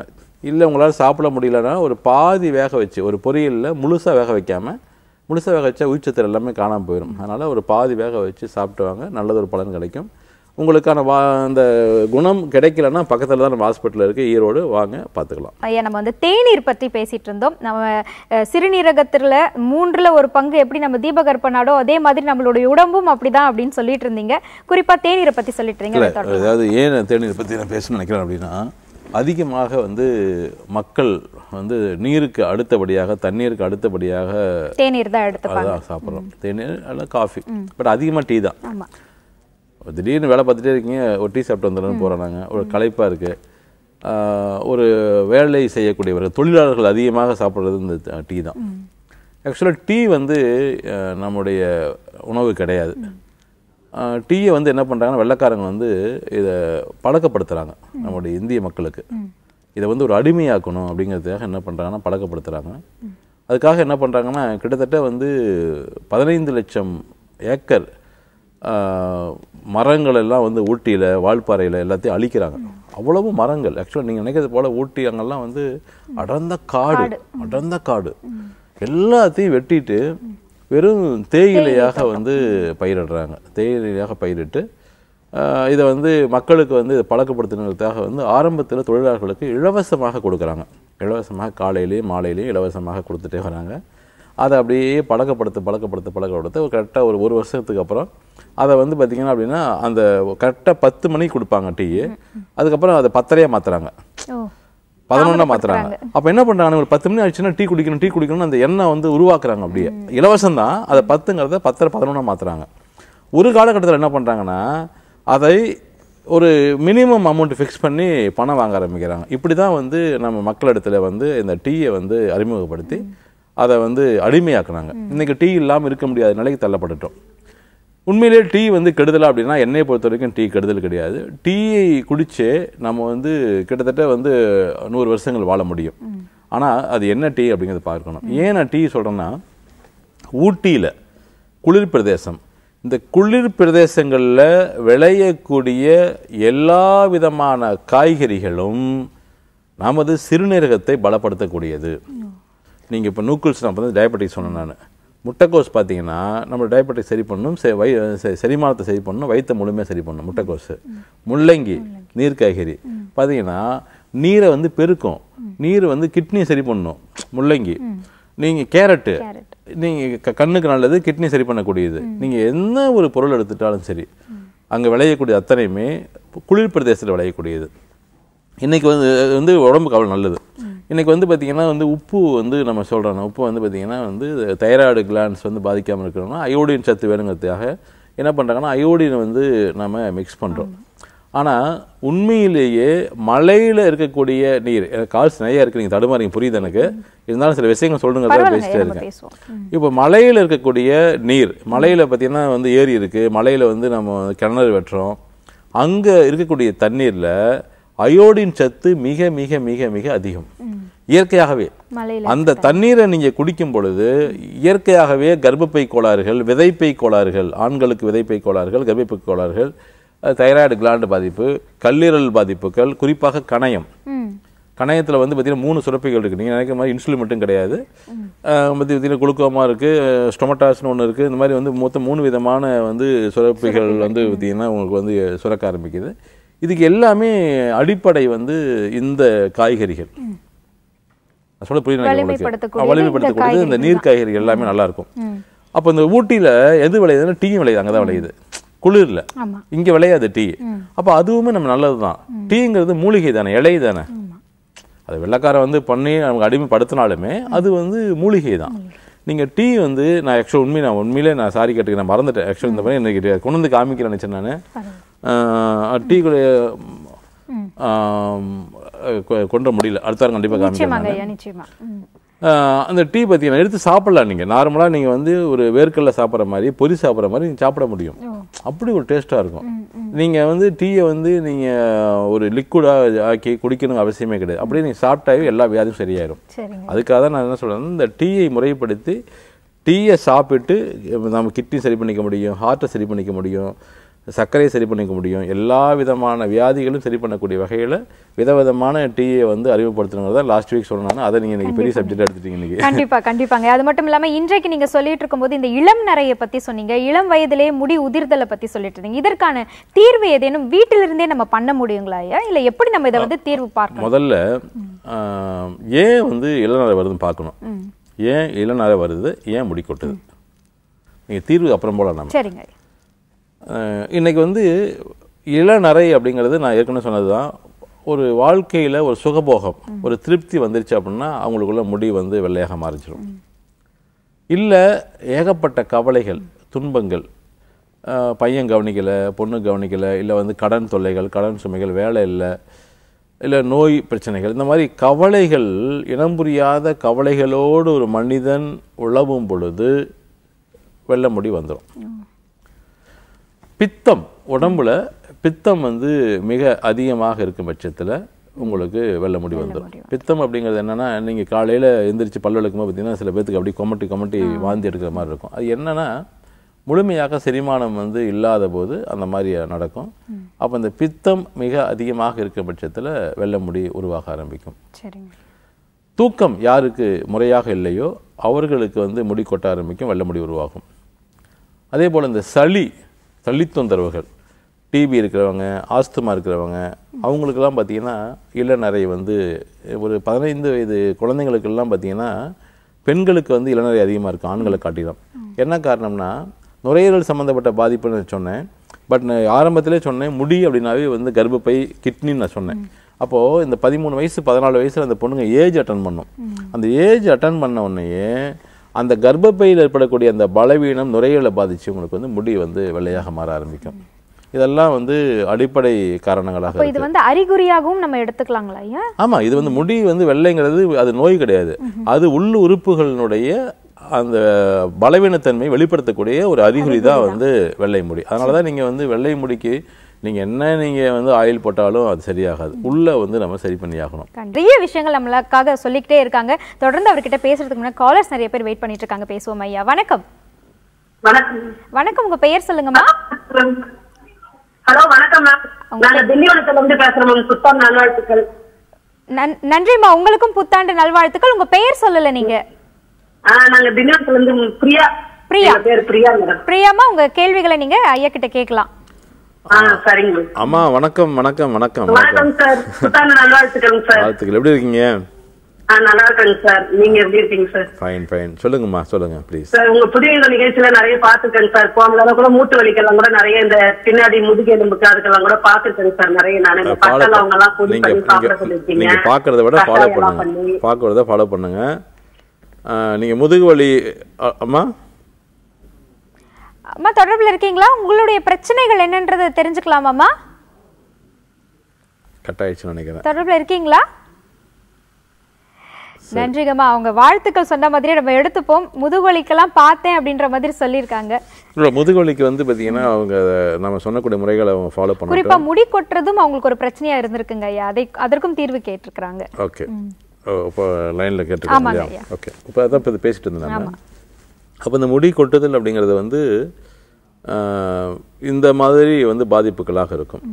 இல்லை உங்களால் சாப்பிட முடியலன்னா ஒரு பாதி வேக வச்சு ஒரு பொரியலில் முழுசாக வேக வைக்காமல் முழுசாக வேக வச்சா உயிர்ச்சத்தில் எல்லாமே காணாமல் போயிடும் அதனால் ஒரு பாதி வேக வச்சு சாப்பிட்டு வாங்க நல்லது ஒரு பலன் கிடைக்கும் உங்களுக்கான வா அந்த குணம் கிடைக்கலன்னா பக்கத்தில் தான் நம்ம ஹாஸ்பிட்டல் இருக்குது ஈரோடு வாங்க பார்த்துக்கலாம் ஐயா நம்ம வந்து தேநீர் பற்றி பேசிகிட்டு இருந்தோம் நம்ம சிறுநீரகத்தில் மூன்றில் ஒரு பங்கு எப்படி நம்ம தீபகற்பனாடோ அதே மாதிரி நம்மளுடைய உடம்பும் அப்படி தான் அப்படின்னு சொல்லிட்டு இருந்தீங்க குறிப்பாக தேநீரை பற்றி சொல்லிட்டு இருந்தீங்க அதாவது ஏன் தேநீர் பற்றி நான் பேசணும்னு நினைக்கிறேன் அப்படின்னா அதிகமாக வந்து மக்கள் வந்து நீருக்கு அடுத்தபடியாக தண்ணீருக்கு அடுத்தபடியாக தேநீர் தான் எடுத்து சாப்பிட்றோம் தேநீர் அல்ல காஃபி பட் அதிகமாக டீ தான் திடீர்னு வேலை பார்த்துட்டே இருக்கீங்க ஒரு டீ சாப்பிட்டு வந்துடணும்னு போகிறோம் நாங்கள் ஒரு களைப்பாக இருக்குது ஒரு வேலை செய்யக்கூடியவர்கள் தொழிலாளர்கள் அதிகமாக சாப்பிட்றது இந்த டீ தான் ஆக்சுவலாக டீ வந்து நம்முடைய உணவு கிடையாது டீயை வந்து என்ன பண்ணுறாங்கன்னா வெள்ளக்காரங்க வந்து இதை பழக்கப்படுத்துகிறாங்க நம்முடைய இந்திய மக்களுக்கு இதை வந்து ஒரு அடிமையாக்கணும் அப்படிங்கிறதுக்காக என்ன பண்ணுறாங்கன்னா பழக்கப்படுத்துகிறாங்க அதுக்காக என்ன பண்ணுறாங்கன்னா கிட்டத்தட்ட வந்து பதினைந்து லட்சம் ஏக்கர் மரங்கள் எல்லாம் வந்து ஊட்டியில் வாழ்பாறையில் எல்லாத்தையும் அழிக்கிறாங்க அவ்வளவு மரங்கள் ஆக்சுவலாக நீங்கள் நினைக்கிறது போல் ஊட்டி அங்கெல்லாம் வந்து அடர்ந்த காடு அடர்ந்த காடு எல்லாத்தையும் வெட்டிட்டு வெறும் தேயிலையாக வந்து பயிரிடுறாங்க தேயிலையாக பயிரிட்டு இதை வந்து மக்களுக்கு வந்து இதை பழக்கப்படுத்தினதுக்காக வந்து ஆரம்பத்தில் தொழிலாளர்களுக்கு இலவசமாக கொடுக்குறாங்க இலவசமாக காலையிலேயும் மாலையிலையும் இலவசமாக கொடுத்துட்டே வராங்க அதை அப்படியே பழக்கப்படுத்து பழக்கப்படுத்து பழக்கப்படுத்த கரெக்டாக ஒரு ஒரு வருஷத்துக்கு அப்புறம் அதை வந்து பார்த்திங்கன்னா அப்படின்னா அந்த கரெக்டாக பத்து மணிக்கு கொடுப்பாங்க டீ அதுக்கப்புறம் அதை பத்தரையாக மாற்றுறாங்க பதினொன்றா மாற்றுறாங்க அப்போ என்ன பண்ணுறாங்க ஒரு பத்து மணி ஆயிடுச்சுன்னா டீ குடிக்கணும் டீ குடிக்கணும்னு அந்த எண்ணெய் வந்து உருவாக்குறாங்க அப்படியே இலவசம் தான் அதை பத்துங்கிறத பத்தரை பதினொன்றா மாற்றுறாங்க ஒரு காலகட்டத்தில் என்ன பண்ணுறாங்கன்னா அதை ஒரு மினிமம் அமௌண்ட் ஃபிக்ஸ் பண்ணி பணம் வாங்க ஆரம்பிக்கிறாங்க இப்படி தான் வந்து நம்ம மக்களிடத்தில் வந்து இந்த டீயை வந்து அறிமுகப்படுத்தி அதை வந்து அடிமையாக்குனாங்க இன்றைக்கி டீ இல்லாமல் இருக்க முடியாத நிலைக்கு தள்ளப்பட்டுட்டோம் உண்மையிலே டீ வந்து கெடுதலா அப்படின்னா என்னையை பொறுத்த வரைக்கும் டீ கெடுதல் கிடையாது டீயை குடிச்சே நம்ம வந்து கிட்டத்தட்ட வந்து நூறு வருஷங்கள் வாழ முடியும் ஆனால் அது என்ன டீ அப்படிங்கிறத பார்க்கணும் ஏன் நான் டீ சொல்கிறேன்னா ஊட்டியில் குளிர் பிரதேசம் இந்த குளிர் பிரதேசங்களில் விளையக்கூடிய எல்லா விதமான காய்கறிகளும் நமது சிறுநீரகத்தை பலப்படுத்தக்கூடியது நீங்கள் இப்போ நூக்குல்ஸ் நான் வந்து டயபெட்டிக்ஸ் சொன்னேன் நான் முட்டைக்கோஸ் பார்த்தீங்கன்னா நம்ம டயபெட்டிக்ஸ் சரி பண்ணணும் வை செரிமானத்தை சரி பண்ணணும் வயிற்ற முழுமையாக சரி பண்ணணும் முட்டைக்கோஸ் முள்ளங்கி நீர் காய்கறி பார்த்தீங்கன்னா நீரை வந்து பெருக்கும் நீர் வந்து கிட்னி சரி பண்ணணும் முள்ளங்கி நீங்கள் கேரட்டு நீங்கள் கண்ணுக்கு நல்லது கிட்னி சரி பண்ணக்கூடியது நீங்கள் என்ன ஒரு பொருள் எடுத்துட்டாலும் சரி அங்கே விளையக்கூடிய அத்தனையுமே குளிர் பிரதேசத்தில் விளையக்கூடியது இன்றைக்கி வந்து வந்து உடம்புக்கு அவ்வளோ நல்லது இன்றைக்கி வந்து பார்த்திங்கன்னா வந்து உப்பு வந்து நம்ம சொல்கிறோம் உப்பு வந்து பார்த்திங்கன்னா வந்து தைராய்டு கிளான்ஸ் வந்து பாதிக்காமல் இருக்கணும்னா அயோடின் சத்து வேணுங்கிறதுக்காக என்ன பண்ணுறாங்கன்னா அயோடினை வந்து நம்ம மிக்ஸ் பண்ணுறோம் ஆனால் உண்மையிலேயே மலையில் இருக்கக்கூடிய நீர் கால்ஸ் நிறையா இருக்குது நீங்கள் தடுமாறிங்க புரியுது எனக்கு இருந்தாலும் சில விஷயங்கள் சொல்லுங்க தான் பேசிட்டே இருக்கேன் இப்போ மலையில் இருக்கக்கூடிய நீர் மலையில் பார்த்திங்கன்னா வந்து ஏரி இருக்குது மலையில் வந்து நம்ம கிணறு வெட்டுறோம் அங்கே இருக்கக்கூடிய தண்ணீரில் அயோடின் சத்து மிக மிக மிக மிக அதிகம் இயற்கையாகவே அந்த தண்ணீரை நீங்கள் குடிக்கும் பொழுது இயற்கையாகவே கர்ப்பப்பை கோளாறுகள் விதைப்பை கோளாறுகள் ஆண்களுக்கு விதைப்பை கோளாறுகள் கர்ப்பப்பை கோளாறுகள் தைராய்டு கிளாண்டு பாதிப்பு கல்லீரல் பாதிப்புகள் குறிப்பாக கணையம் கணையத்தில் வந்து பார்த்தீங்கன்னா மூணு சுரப்பிகள் இருக்குது நீங்கள் நினைக்கிற மாதிரி இன்சுலின் மட்டும் கிடையாது பற்றி பார்த்தீங்கன்னா குளுக்கோமா இருக்குது ஸ்டொமட்டாஸ்னு ஒன்று இருக்குது இந்த மாதிரி வந்து மொத்தம் மூணு விதமான வந்து சுரப்பிகள் வந்து பார்த்திங்கன்னா உங்களுக்கு வந்து சுரக்க ஆரம்பிக்குது இதுக்கு எல்லாமே அடிப்படை வந்து இந்த காய்கறிகள் சொல்ல புரியுது வலிமைப்படுத்தக்கூடியது இந்த நீர் காய்கறிகள் எல்லாமே நல்லா இருக்கும் அப்போ இந்த ஊட்டியில் எது விளையுதுன்னா டீயும் விளையுது அங்கே தான் விளையுது குளிரில் இங்கே விளையாது டீ அப்போ அதுவுமே நம்ம நல்லது தான் டீங்கிறது மூலிகை தானே இலை தானே அது வெள்ளக்காரன் வந்து பண்ணி நமக்கு அடிமைப்படுத்தினாலுமே அது வந்து மூலிகை தான் நீங்கள் டீ வந்து நான் ஆக்சுவல் உண்மை நான் உண்மையிலே நான் சாரி கேட்டுக்கிறேன் மறந்துட்டேன் ஆக்சுவல் இந்த மாதிரி என்ன எனக்கு கொண்டு வந்து காமிக்கிறேன் நினச்சேன் நான் டீ கொண்டு முடியல அடுத்தாரம் கண்டிப்பாக காமிக்கிறேன் அந்த டீ பார்த்தீங்கன்னா எடுத்து சாப்பிட்லாம் நீங்கள் நார்மலாக நீங்கள் வந்து ஒரு வேர்க்கல்ல சாப்பிட்ற மாதிரி பொறி சாப்பிட்ற மாதிரி நீங்கள் சாப்பிட முடியும் அப்படி ஒரு டேஸ்ட்டாக இருக்கும் நீங்கள் வந்து டீயை வந்து நீங்கள் ஒரு லிக்விடாக ஆக்கி குடிக்கணும் அவசியமே கிடையாது அப்படியே நீங்கள் சாப்பிட்டாவே எல்லா வியாதியும் சரியாயிடும் அதுக்காக தான் நான் என்ன சொல்கிறேன் இந்த டீயை முறைப்படுத்தி டீயை சாப்பிட்டு நம்ம கிட்னி சரி பண்ணிக்க முடியும் ஹார்ட்டை சரி பண்ணிக்க முடியும் சர்க்கரையை சரி பண்ணிக்க முடியும் எல்லா விதமான வியாதிகளும் சரி பண்ணக்கூடிய வகையில் விதவிதமான டீயை வந்து தான் லாஸ்ட் வீக் சொன்னாங்க அதை நீங்கள் இன்றைக்கி பெரிய சப்ஜெக்ட் எடுத்துட்டீங்க இன்றைக்கி கண்டிப்பாக கண்டிப்பாங்க அது மட்டும் இல்லாமல் இன்றைக்கு நீங்கள் சொல்லிட்டு இருக்கும்போது இந்த இளம் நிறைய பற்றி சொன்னீங்க இளம் வயதிலே முடி உதிர்தலை பற்றி சொல்லிட்டு இருந்தீங்க இதற்கான தீர்வு ஏதேனும் வீட்டிலிருந்தே நம்ம பண்ண முடியுங்களா இல்லை எப்படி நம்ம இதை வந்து தீர்வு பார்க்கணும் முதல்ல ஏன் வந்து இளநரை வருதுன்னு பார்க்கணும் ஏன் இளநரை வருது ஏன் முடி கொட்டுது நீங்கள் தீர்வு அப்புறம் போல நம்ம சரிங்க இன்றைக்கி வந்து இளநரை அப்படிங்கிறது நான் ஏற்கனவே சொன்னது தான் ஒரு வாழ்க்கையில் ஒரு சுகபோகம் ஒரு திருப்தி வந்துருச்சு அப்படின்னா அவங்களுக்குள்ள முடி வந்து வெள்ளையாக மாறிச்சிடும் இல்லை ஏகப்பட்ட கவலைகள் துன்பங்கள் பையன் கவனிக்கலை பொண்ணு கவனிக்கலை இல்லை வந்து கடன் தொல்லைகள் கடன் சுமைகள் வேலை இல்லை இல்லை நோய் பிரச்சனைகள் இந்த மாதிரி கவலைகள் இனம் புரியாத கவலைகளோடு ஒரு மனிதன் உழவும் பொழுது வெள்ள முடி வந்துடும் பித்தம் உடம்புல பித்தம் வந்து மிக அதிகமாக இருக்கும் பட்சத்தில் உங்களுக்கு வெள்ள முடி வந்துடும் பித்தம் அப்படிங்கிறது என்னென்னா நீங்கள் காலையில் எந்திரிச்சு பல் விளக்கும்போது பார்த்தீங்கன்னா சில பேத்துக்கு அப்படியே கொமட்டி கொமட்டி வாந்தி எடுக்கிற மாதிரி இருக்கும் அது என்னென்னா முழுமையாக செரிமானம் வந்து இல்லாத போது அந்த மாதிரி நடக்கும் அப்போ இந்த பித்தம் மிக அதிகமாக இருக்கிற பட்சத்தில் வெள்ள முடி உருவாக ஆரம்பிக்கும் தூக்கம் யாருக்கு முறையாக இல்லையோ அவர்களுக்கு வந்து முடி கொட்ட ஆரம்பிக்கும் வெள்ள முடி உருவாகும் அதே போல் இந்த சளி தொந்தரவுகள் டிபி இருக்கிறவங்க ஆஸ்துமா இருக்கிறவங்க அவங்களுக்கெல்லாம் பார்த்தீங்கன்னா இளநரை வந்து ஒரு பதினைந்து வயது குழந்தைங்களுக்கெல்லாம் பார்த்தீங்கன்னா பெண்களுக்கு வந்து இளநரை அதிகமாக இருக்குது ஆண்களை காட்டிடும் என்ன காரணம்னா நுரையீரல் சம்மந்தப்பட்ட பாதிப்புன்னு சொன்னேன் பட் நான் ஆரம்பத்திலே சொன்னேன் முடி அப்படின்னாவே வந்து கர்ப்பப்பை கிட்னின்னு நான் சொன்னேன் அப்போது இந்த பதிமூணு வயசு பதினாலு வயசில் அந்த பொண்ணுங்க ஏஜ் அட்டன் பண்ணும் அந்த ஏஜ் அட்டன் பண்ண உடனேயே அந்த கர்ப்பப்பையில் ஏற்படக்கூடிய அந்த பலவீனம் நுரையீரலை பாதித்து உங்களுக்கு வந்து முடி வந்து வெள்ளையாக மாற ஆரம்பிக்கும் இதெல்லாம் வந்து அடிப்படை காரணங்களாக இது வந்து அறிகுறியாகவும் நம்ம எடுத்துக்கலாங்களா ஐயா ஆமாம் இது வந்து முடி வந்து வெள்ளைங்கிறது அது நோய் கிடையாது அது உள் உறுப்புகளினுடைய அந்த பலவீனத்தன்மை வெளிப்படுத்தக்கூடிய ஒரு அறிகுறி தான் வந்து வெள்ளை முடி அதனால தான் நீங்கள் வந்து வெள்ளை முடிக்கு நீங்கள் என்ன நீங்கள் வந்து ஆயில் போட்டாலும் அது சரியாகாது உள்ளே வந்து நம்ம சரி பண்ணி ஆகணும் நிறைய விஷயங்கள் நம்மளுக்காக சொல்லிக்கிட்டே இருக்காங்க தொடர்ந்து அவர்கிட்ட பேசுறதுக்கு முன்னாடி காலர்ஸ் நிறைய பேர் வெயிட் பண்ணிட்டு இருக்காங்க பேசுவோம் ஐயா வணக்கம் வணக்கம் வணக்கம் உங்க பெயர் சொல்லுங்கம்மா ஹலோ வணக்கம் மேம் நன்றிம்மா உங்களுக்கும் புத்தாண்டு நல்வாழ்த்துக்கள் உங்க பெயர் சொல்லல நீங்க பிரியா பிரியா பிரியாமா உங்க கேள்விகளை நீங்க ஐயா கிட்ட கேட்கலாம் அம்மா வணக்கம் வணக்கம் வணக்கம் வணக்கம் சார் வாழ்த்துக்கள் எப்படி இருக்கீங்க நல்லா இருக்கேங்க சார் நீங்க எப்படி இருக்கீங்க சார் சொல்லுங்கம்மா சொல்லுங்க ப்ளீஸ் சார் உங்க புதிய நிறைய சார் கூட மூட்டு வலிக்கெல்லாம் கூட நிறைய இந்த பின்னாடி அதுக்கெல்லாம் கூட சார் நிறைய நீங்க பாக்குறத விட ஃபாலோ பண்ணுங்க பாக்குறத ஃபாலோ பண்ணுங்க நீங்க முதுகு வலி அம்மா அம்மா தொடர்பில் இருக்கீங்களா உங்களுடைய பிரச்சனைகள் என்னன்றதை தெரிஞ்சுக்கலாமாம்மா நினைக்கிறேன் தொடர்பில் இருக்கீங்களா நன்றிகம்மா அவங்க வாழ்த்துக்கள் சொன்ன மாதிரி நம்ம எடுத்துப்போம் முதுகொலிக்கெல்லாம் பார்த்தேன் அப்படின்ற மாதிரி சொல்லியிருக்காங்க இல்லை முதுகொலிக்கு வந்து பார்த்தீங்கன்னா அவங்க நம்ம சொன்னக்கூடிய முறைகளை அவங்க ஃபாலோ பண்ண குறிப்பாக முடி கொட்டுறதும் அவங்களுக்கு ஒரு பிரச்சனையாக இருந்திருக்குங்க ஐயா அதை அதற்கும் தீர்வு கேட்டிருக்கிறாங்க ஓகே இப்போ லைனில் கேட்டிருக்காங்க ஓகே இப்போ அதான் இப்போ பேசிட்டு இருந்தாங்க அப்போ இந்த முடி கொட்டுதல் அப்படிங்கிறது வந்து இந்த மாதிரி வந்து பாதிப்புகளாக இருக்கும்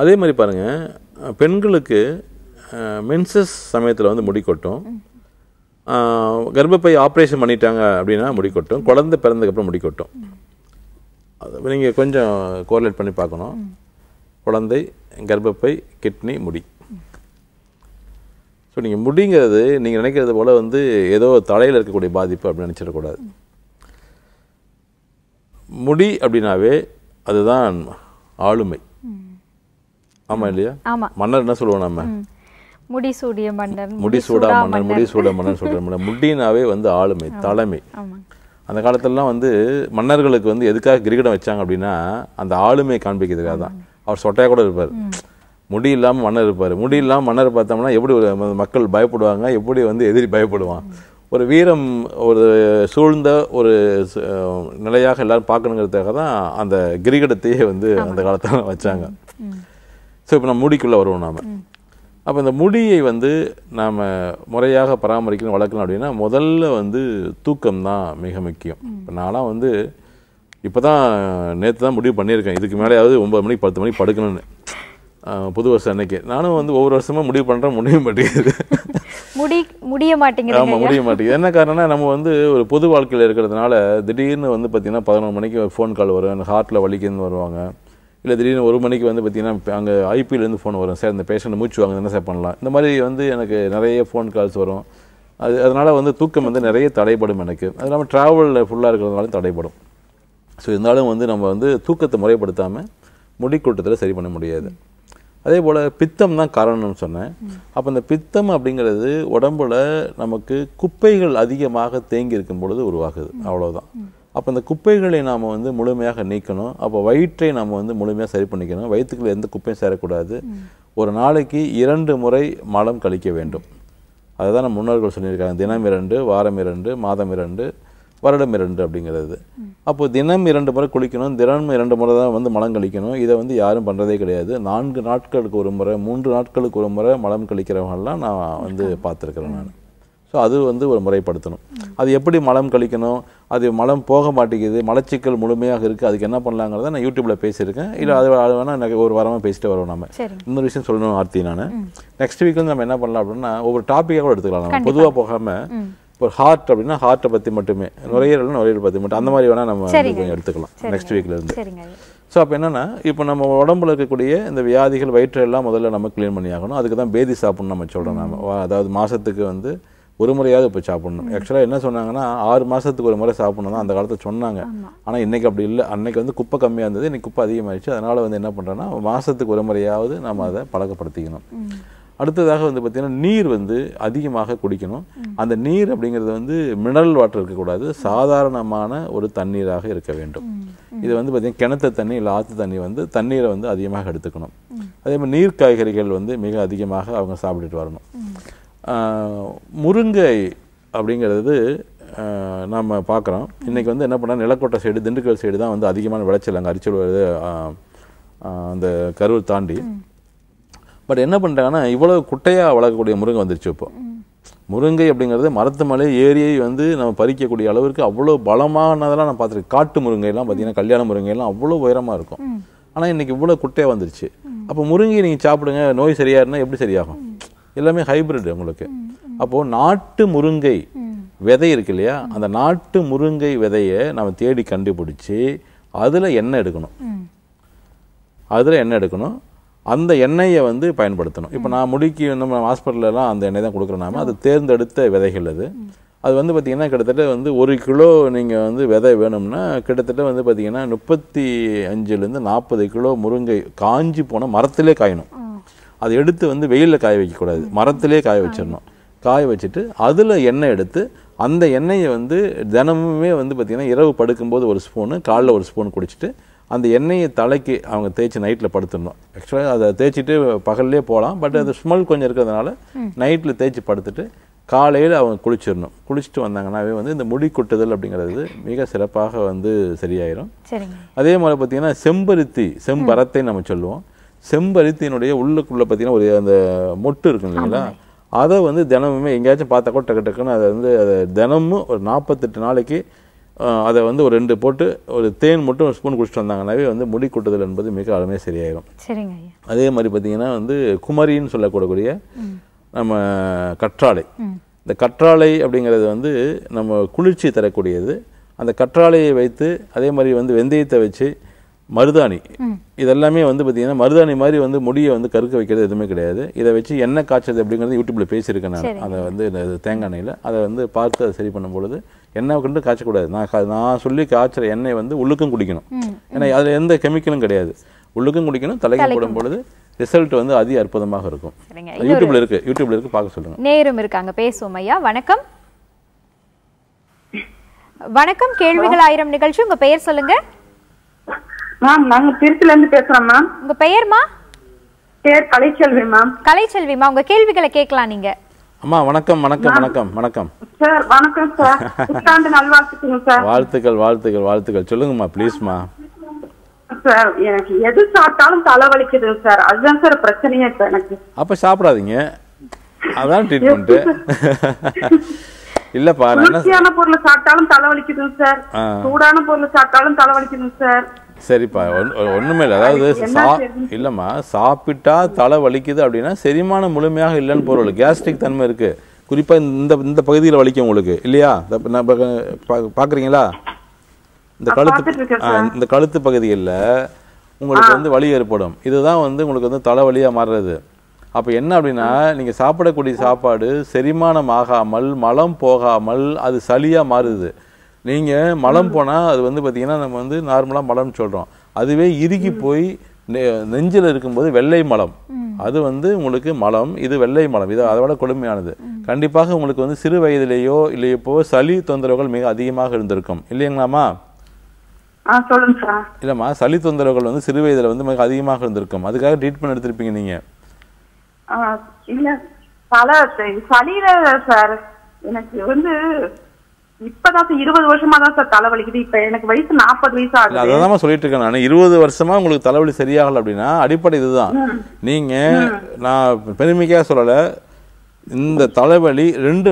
அதே மாதிரி பாருங்கள் பெண்களுக்கு மென்சஸ் சமயத்தில் வந்து முடி கொட்டும் கர்ப்பப்பை ஆப்ரேஷன் பண்ணிட்டாங்க அப்படின்னா முடி கொட்டும் குழந்தை பிறந்ததுக்கப்புறம் முடி கொட்டும் அது நீங்கள் கொஞ்சம் கோரிலேட் பண்ணி பார்க்கணும் குழந்தை கர்ப்பப்பை கிட்னி முடி ஸோ நீங்கள் முடிங்கிறது நீங்கள் நினைக்கிறது போல் வந்து ஏதோ தலையில் இருக்கக்கூடிய பாதிப்பு அப்படின்னு நினச்சிடக்கூடாது முடி அப்படின்னாவே அதுதான் ஆளுமை ஆமாம் இல்லையா மன்னர் என்ன சொல்லுவோம் நம்ம முடி சூடிய மன்னர் முடி சூடா மன்னர் முடி சூட மன்னர் சொல்கிற முடினாவே வந்து ஆளுமை தலைமை அந்த காலத்துலலாம் வந்து மன்னர்களுக்கு வந்து எதுக்காக கிரிக்கெட் வச்சாங்க அப்படின்னா அந்த ஆளுமையை காண்பிக்கிறதுக்காக தான் அவர் சொட்டையாக கூட இருப்பார் முடி இல்லாமல் மன்னர் இருப்பார் முடி இல்லாமல் மன்னர் பார்த்தோம்னா எப்படி ஒரு மக்கள் பயப்படுவாங்க எப்படி வந்து எதிரி பயப்படுவான் ஒரு வீரம் ஒரு சூழ்ந்த ஒரு நிலையாக எல்லாரும் பார்க்கணுங்கிறதுக்காக தான் அந்த கிரிகடத்தையே வந்து அந்த காலத்தில் வச்சாங்க ஸோ இப்போ நம்ம முடிக்குள்ளே வருவோம் நாம் அப்போ இந்த முடியை வந்து நாம் முறையாக பராமரிக்கணும் வளர்க்கணும் அப்படின்னா முதல்ல வந்து தூக்கம் தான் மிக முக்கியம் இப்போ நான்லாம் வந்து இப்போ தான் நேற்று தான் முடிவு பண்ணியிருக்கேன் இதுக்கு மேலேயாவது ஒம்பது மணிக்கு பத்து மணிக்கு படுக்கணும்னு புது வருஷம் அன்னைக்கு நானும் வந்து ஒவ்வொரு வருஷமும் முடிவு பண்ணுறேன் முடிய மாட்டேங்குது முடி முடிய மாட்டேங்குது ஆமாம் முடிய மாட்டேங்குது என்ன காரணம்னா நம்ம வந்து ஒரு பொது வாழ்க்கையில் இருக்கிறதுனால திடீர்னு வந்து பார்த்திங்கன்னா பதினொரு மணிக்கு ஃபோன் கால் வரும் எனக்கு ஹார்ட்டில் வலிக்குன்னு வருவாங்க இல்லை திடீர்னு ஒரு மணிக்கு வந்து பார்த்திங்கன்னா அங்கே ஐபிலேருந்து ஃபோன் வரும் சார் இந்த பேஷண்ட் மூச்சு வாங்க என்ன சார் பண்ணலாம் இந்த மாதிரி வந்து எனக்கு நிறைய ஃபோன் கால்ஸ் வரும் அது அதனால் வந்து தூக்கம் வந்து நிறைய தடைப்படும் எனக்கு அது இல்லாமல் ட்ராவலில் ஃபுல்லாக இருக்கிறதுனால தடைப்படும் ஸோ இருந்தாலும் வந்து நம்ம வந்து தூக்கத்தை முறைப்படுத்தாமல் முடிக்கூட்டத்தில் சரி பண்ண முடியாது அதே போல் பித்தம் தான் காரணம்னு சொன்னேன் அப்போ இந்த பித்தம் அப்படிங்கிறது உடம்புல நமக்கு குப்பைகள் அதிகமாக தேங்கி இருக்கும் பொழுது உருவாகுது அவ்வளோதான் அப்போ இந்த குப்பைகளை நாம் வந்து முழுமையாக நீக்கணும் அப்போ வயிற்றை நாம் வந்து முழுமையாக சரி பண்ணிக்கணும் வயிற்றுக்குள்ள எந்த குப்பையும் சேரக்கூடாது ஒரு நாளைக்கு இரண்டு முறை மலம் கழிக்க வேண்டும் அதுதான் நம்ம முன்னோர்கள் சொல்லியிருக்காங்க தினம் இரண்டு வாரம் இரண்டு மாதம் இரண்டு வருடம் இரண்டு அப்படிங்கிறது அப்போது தினம் இரண்டு முறை குளிக்கணும் தினம் இரண்டு முறை தான் வந்து மலம் கழிக்கணும் இதை வந்து யாரும் பண்ணுறதே கிடையாது நான்கு நாட்களுக்கு ஒரு முறை மூன்று நாட்களுக்கு ஒரு முறை மலம் கழிக்கிறவங்கலாம் நான் வந்து பார்த்துருக்குறேன் நான் ஸோ அது வந்து ஒரு முறைப்படுத்தணும் அது எப்படி மலம் கழிக்கணும் அது மலம் போக மாட்டேங்குது மலச்சிக்கல் முழுமையாக இருக்குது அதுக்கு என்ன பண்ணலாங்கிறத நான் யூடியூப்பில் பேசியிருக்கேன் இல்லை அது அது வேணால் எனக்கு ஒரு வாரமாக பேசிட்டு வரோம் நம்ம இன்னொரு விஷயம் சொல்லணும் ஆர்த்தி நான் நெக்ஸ்ட் வீக் வந்து நம்ம என்ன பண்ணலாம் அப்படின்னா ஒவ்வொரு டாப்பிக்காக கூட எடுத்துக்கலாம் நம்ம பொதுவாக போகாமல் இப்போ ஹார்ட் அப்படின்னா ஹார்ட்டை பற்றி மட்டுமே நுரையீரல் நுரையீரல் பற்றி மட்டும் அந்த மாதிரி வேணால் நம்ம கொஞ்சம் எடுத்துக்கலாம் நெக்ஸ்ட் வீக்லேருந்து ஸோ அப்போ என்னென்னா இப்போ நம்ம உடம்புல இருக்கக்கூடிய இந்த வியாதிகள் வயிற்றெல்லாம் முதல்ல நம்ம க்ளீன் பண்ணி ஆகணும் அதுக்கு தான் பேதி சாப்பிட்ணும் நம்ம சொல்கிறோம் நம்ம அதாவது மாதத்துக்கு வந்து ஒரு முறையாவது இப்போ சாப்பிட்ணும் ஆக்சுவலாக என்ன சொன்னாங்கன்னா ஆறு மாதத்துக்கு ஒரு முறை சாப்பிடணும் தான் அந்த காலத்தில் சொன்னாங்க ஆனால் இன்றைக்கி அப்படி இல்லை அன்றைக்கி வந்து குப்பை கம்மியாக இருந்தது இன்னைக்கு குப்பை அதிகமாகிடுச்சு அதனால் வந்து என்ன பண்ணுறோன்னா மாதத்துக்கு ஒரு முறையாவது நம்ம அதை பழக்கப்படுத்திக்கணும் அடுத்ததாக வந்து பார்த்திங்கன்னா நீர் வந்து அதிகமாக குடிக்கணும் அந்த நீர் அப்படிங்கிறது வந்து மினரல் வாட்டர் இருக்கக்கூடாது சாதாரணமான ஒரு தண்ணீராக இருக்க வேண்டும் இது வந்து பார்த்திங்கன்னா கிணத்து தண்ணி இல்லை ஆற்று தண்ணி வந்து தண்ணீரை வந்து அதிகமாக எடுத்துக்கணும் அதே மாதிரி நீர் காய்கறிகள் வந்து மிக அதிகமாக அவங்க சாப்பிட்டுட்டு வரணும் முருங்கை அப்படிங்கிறது நம்ம பார்க்குறோம் இன்றைக்கி வந்து என்ன பண்ணால் நிலக்கோட்டை சைடு திண்டுக்கல் சைடு தான் வந்து அதிகமான விளைச்சல் அங்கே அரிச்சல் வருது அந்த கரூர் தாண்டி பட் என்ன பண்ணுறாங்கன்னா இவ்வளோ குட்டையாக வளர்க்கக்கூடிய முருங்கை வந்துருச்சு இப்போ முருங்கை அப்படிங்கிறது மரத்து மலை ஏரியை வந்து நம்ம பறிக்கக்கூடிய அளவுக்கு அவ்வளோ பலமானதெல்லாம் நான் பார்த்துருக்கேன் காட்டு முருங்கையெல்லாம் பார்த்தீங்கன்னா கல்யாண முருங்கையெல்லாம் அவ்வளோ உயரமாக இருக்கும் ஆனால் இன்றைக்கி இவ்வளோ குட்டையாக வந்துருச்சு அப்போ முருங்கை நீங்கள் சாப்பிடுங்க நோய் சரியாக எப்படி சரியாகும் எல்லாமே ஹைபிரிட் உங்களுக்கு அப்போது நாட்டு முருங்கை விதை இருக்கு இல்லையா அந்த நாட்டு முருங்கை விதையை நம்ம தேடி கண்டுபிடிச்சி அதில் எண்ணெய் எடுக்கணும் அதில் எண்ணெய் எடுக்கணும் அந்த எண்ணெயை வந்து பயன்படுத்தணும் இப்போ நான் வந்து நம்ம ஹாஸ்பிட்டலெலாம் அந்த எண்ணெய் தான் கொடுக்குறோம் நாம அது தேர்ந்தெடுத்த விதைகள் அது அது வந்து பார்த்திங்கன்னா கிட்டத்தட்ட வந்து ஒரு கிலோ நீங்கள் வந்து விதை வேணும்னா கிட்டத்தட்ட வந்து பார்த்திங்கன்னா முப்பத்தி அஞ்சுலேருந்து நாற்பது கிலோ முருங்கை காஞ்சி போனால் மரத்திலே காயணும் அதை எடுத்து வந்து வெயிலில் காய வைக்கக்கூடாது மரத்திலே காய வச்சிடணும் காய வச்சுட்டு அதில் எண்ணெய் எடுத்து அந்த எண்ணெயை வந்து தினமுமே வந்து பார்த்திங்கன்னா இரவு படுக்கும்போது ஒரு ஸ்பூனு காலில் ஒரு ஸ்பூன் குடிச்சிட்டு அந்த எண்ணெயை தலைக்கு அவங்க தேய்ச்சி நைட்டில் படுத்துடணும் ஆக்சுவலாக அதை தேய்ச்சிட்டு பகல்லே போகலாம் பட் அது ஸ்மெல் கொஞ்சம் இருக்கிறதுனால நைட்டில் தேய்ச்சி படுத்துட்டு காலையில் அவங்க குளிச்சிடணும் குளிச்சுட்டு வந்தாங்கன்னாவே வந்து இந்த முடி கொட்டுதல் அப்படிங்கிறது மிக சிறப்பாக வந்து சரியாயிரும் அதே மாதிரி பார்த்தீங்கன்னா செம்பருத்தி செம்பரத்தை நம்ம சொல்லுவோம் செம்பருத்தியினுடைய உள்ளுக்குள்ளே பார்த்தீங்கன்னா ஒரு அந்த மொட்டு இருக்கும் இல்லைங்களா அதை வந்து தினமுமே எங்கேயாச்சும் பார்த்தா கூட டக்கு டக்குன்னு அதை வந்து அதை தினமும் ஒரு நாற்பத்தெட்டு நாளைக்கு அதை வந்து ஒரு ரெண்டு போட்டு ஒரு தேன் மட்டும் ஒரு ஸ்பூன் குடிச்சிட்டு வந்தாங்கன்னாவே வந்து முடி கொட்டுதல் என்பது மிக அருமையாக சரியாயிடும் அதே மாதிரி பார்த்தீங்கன்னா வந்து குமரின்னு சொல்லக்கூடக்கூடிய நம்ம கற்றாழை இந்த கற்றாழை அப்படிங்கிறது வந்து நம்ம குளிர்ச்சி தரக்கூடியது அந்த கற்றாழையை வைத்து அதே மாதிரி வந்து வெந்தயத்தை வச்சு மருதாணி இதெல்லாமே வந்து பார்த்தீங்கன்னா மருதாணி மாதிரி வந்து முடியை வந்து கருக்க வைக்கிறது எதுவுமே கிடையாது இதை வச்சு என்ன காய்ச்சது அப்படிங்கிறது யூடியூப்பில் பேசியிருக்கேன் நான் அதை வந்து தேங்காய் எண்ணெயில் அதை வந்து பார்த்து அதை சரி பண்ணும் பொழுது எண்ணெய் கண்டு காய்ச்சக்கூடாது நான் நான் சொல்லி காய்ச்சற எண்ணெய் வந்து உள்ளுக்கும் குடிக்கணும் ஏன்னா அதில் எந்த கெமிக்கலும் கிடையாது உள்ளுக்கும் குடிக்கணும் தலைக்கும் போடும் பொழுது ரிசல்ட் வந்து அதிக அற்புதமாக இருக்கும் யூடியூப்ல இருக்கு யூடியூப்ல இருக்கு பார்க்க சொல்லுங்க நேரம் இருக்காங்க பேசுவோம் ஐயா வணக்கம் வணக்கம் கேள்விகள் ஆயிரம் நிகழ்ச்சி உங்க பெயர் சொல்லுங்க மேம் நாங்க திருச்சில இருந்து பேசுறோம் மேம் உங்க பெயர்மா பேர் கலைச்செல்வி மேம் கலைச்செல்விமா உங்க கேள்விகளை கேட்கலாம் நீங்க அம்மா வணக்கம் வணக்கம் வணக்கம் வணக்கம் சார் வணக்கம் சார் புத்தாண்டு நல்வாழ்த்துக்கள் சார் வாழ்த்துக்கள் வாழ்த்துக்கள் வாழ்த்துக்கள் சொல்லுங்கம்மா ப்ளீஸ்மா சார் எனக்கு எது சாப்பிட்டாலும் தலைவலிக்குது சார் அதுதான் சார் பிரச்சனையே இப்போ எனக்கு அப்போ சாப்பிடாதீங்க அதான் ட்ரீட்மெண்ட் இல்ல பாருங்க பொருள் சாப்பிட்டாலும் தலைவலிக்குது சார் சூடான பொருள் சாப்பிட்டாலும் தலைவலிக்குது சார் சரிப்பா ஒன்றுமே இல்லை அதாவது சா இல்லைம்மா சாப்பிட்டா தலை வலிக்குது அப்படின்னா செரிமானம் முழுமையாக இல்லைன்னு பொருள் கேஸ்ட்ரிக் தன்மை இருக்குது குறிப்பாக இந்த இந்த பகுதியில் வலிக்கும் உங்களுக்கு இல்லையா பார்க்குறீங்களா இந்த கழுத்து இந்த கழுத்து பகுதியில் உங்களுக்கு வந்து வலி ஏற்படும் இதுதான் வந்து உங்களுக்கு வந்து தலைவலியாக மாறுறது அப்போ என்ன அப்படின்னா நீங்கள் சாப்பிடக்கூடிய சாப்பாடு செரிமானம் ஆகாமல் மலம் போகாமல் அது சளியாக மாறுது நீங்கள் மலம் போனால் அது வந்து பார்த்தீங்கன்னா நம்ம வந்து நார்மலாக மலம் சொல்கிறோம் அதுவே இறுகி போய் நெஞ்சில் இருக்கும்போது வெள்ளை மலம் அது வந்து உங்களுக்கு மலம் இது வெள்ளை மலம் இது விட கொடுமையானது கண்டிப்பாக உங்களுக்கு வந்து சிறு வயதிலேயோ இல்லை இப்போ சளி தொந்தரவுகள் மிக அதிகமாக இருந்திருக்கும் இல்லைங்களாமா இல்லைம்மா சளி தொந்தரவுகள் வந்து சிறு வயதில் வந்து மிக அதிகமாக இருந்திருக்கும் அதுக்காக ட்ரீட்மெண்ட் எடுத்திருப்பீங்க நீங்க இல்ல சளியில சார் எனக்கு வந்து இப்பதான் சார் நான் இருபது உங்களுக்கு தலைவலி அப்படின்னா அடிப்படை இதுதான் நான் பெருமைக்காக இந்த தலைவலி ரெண்டு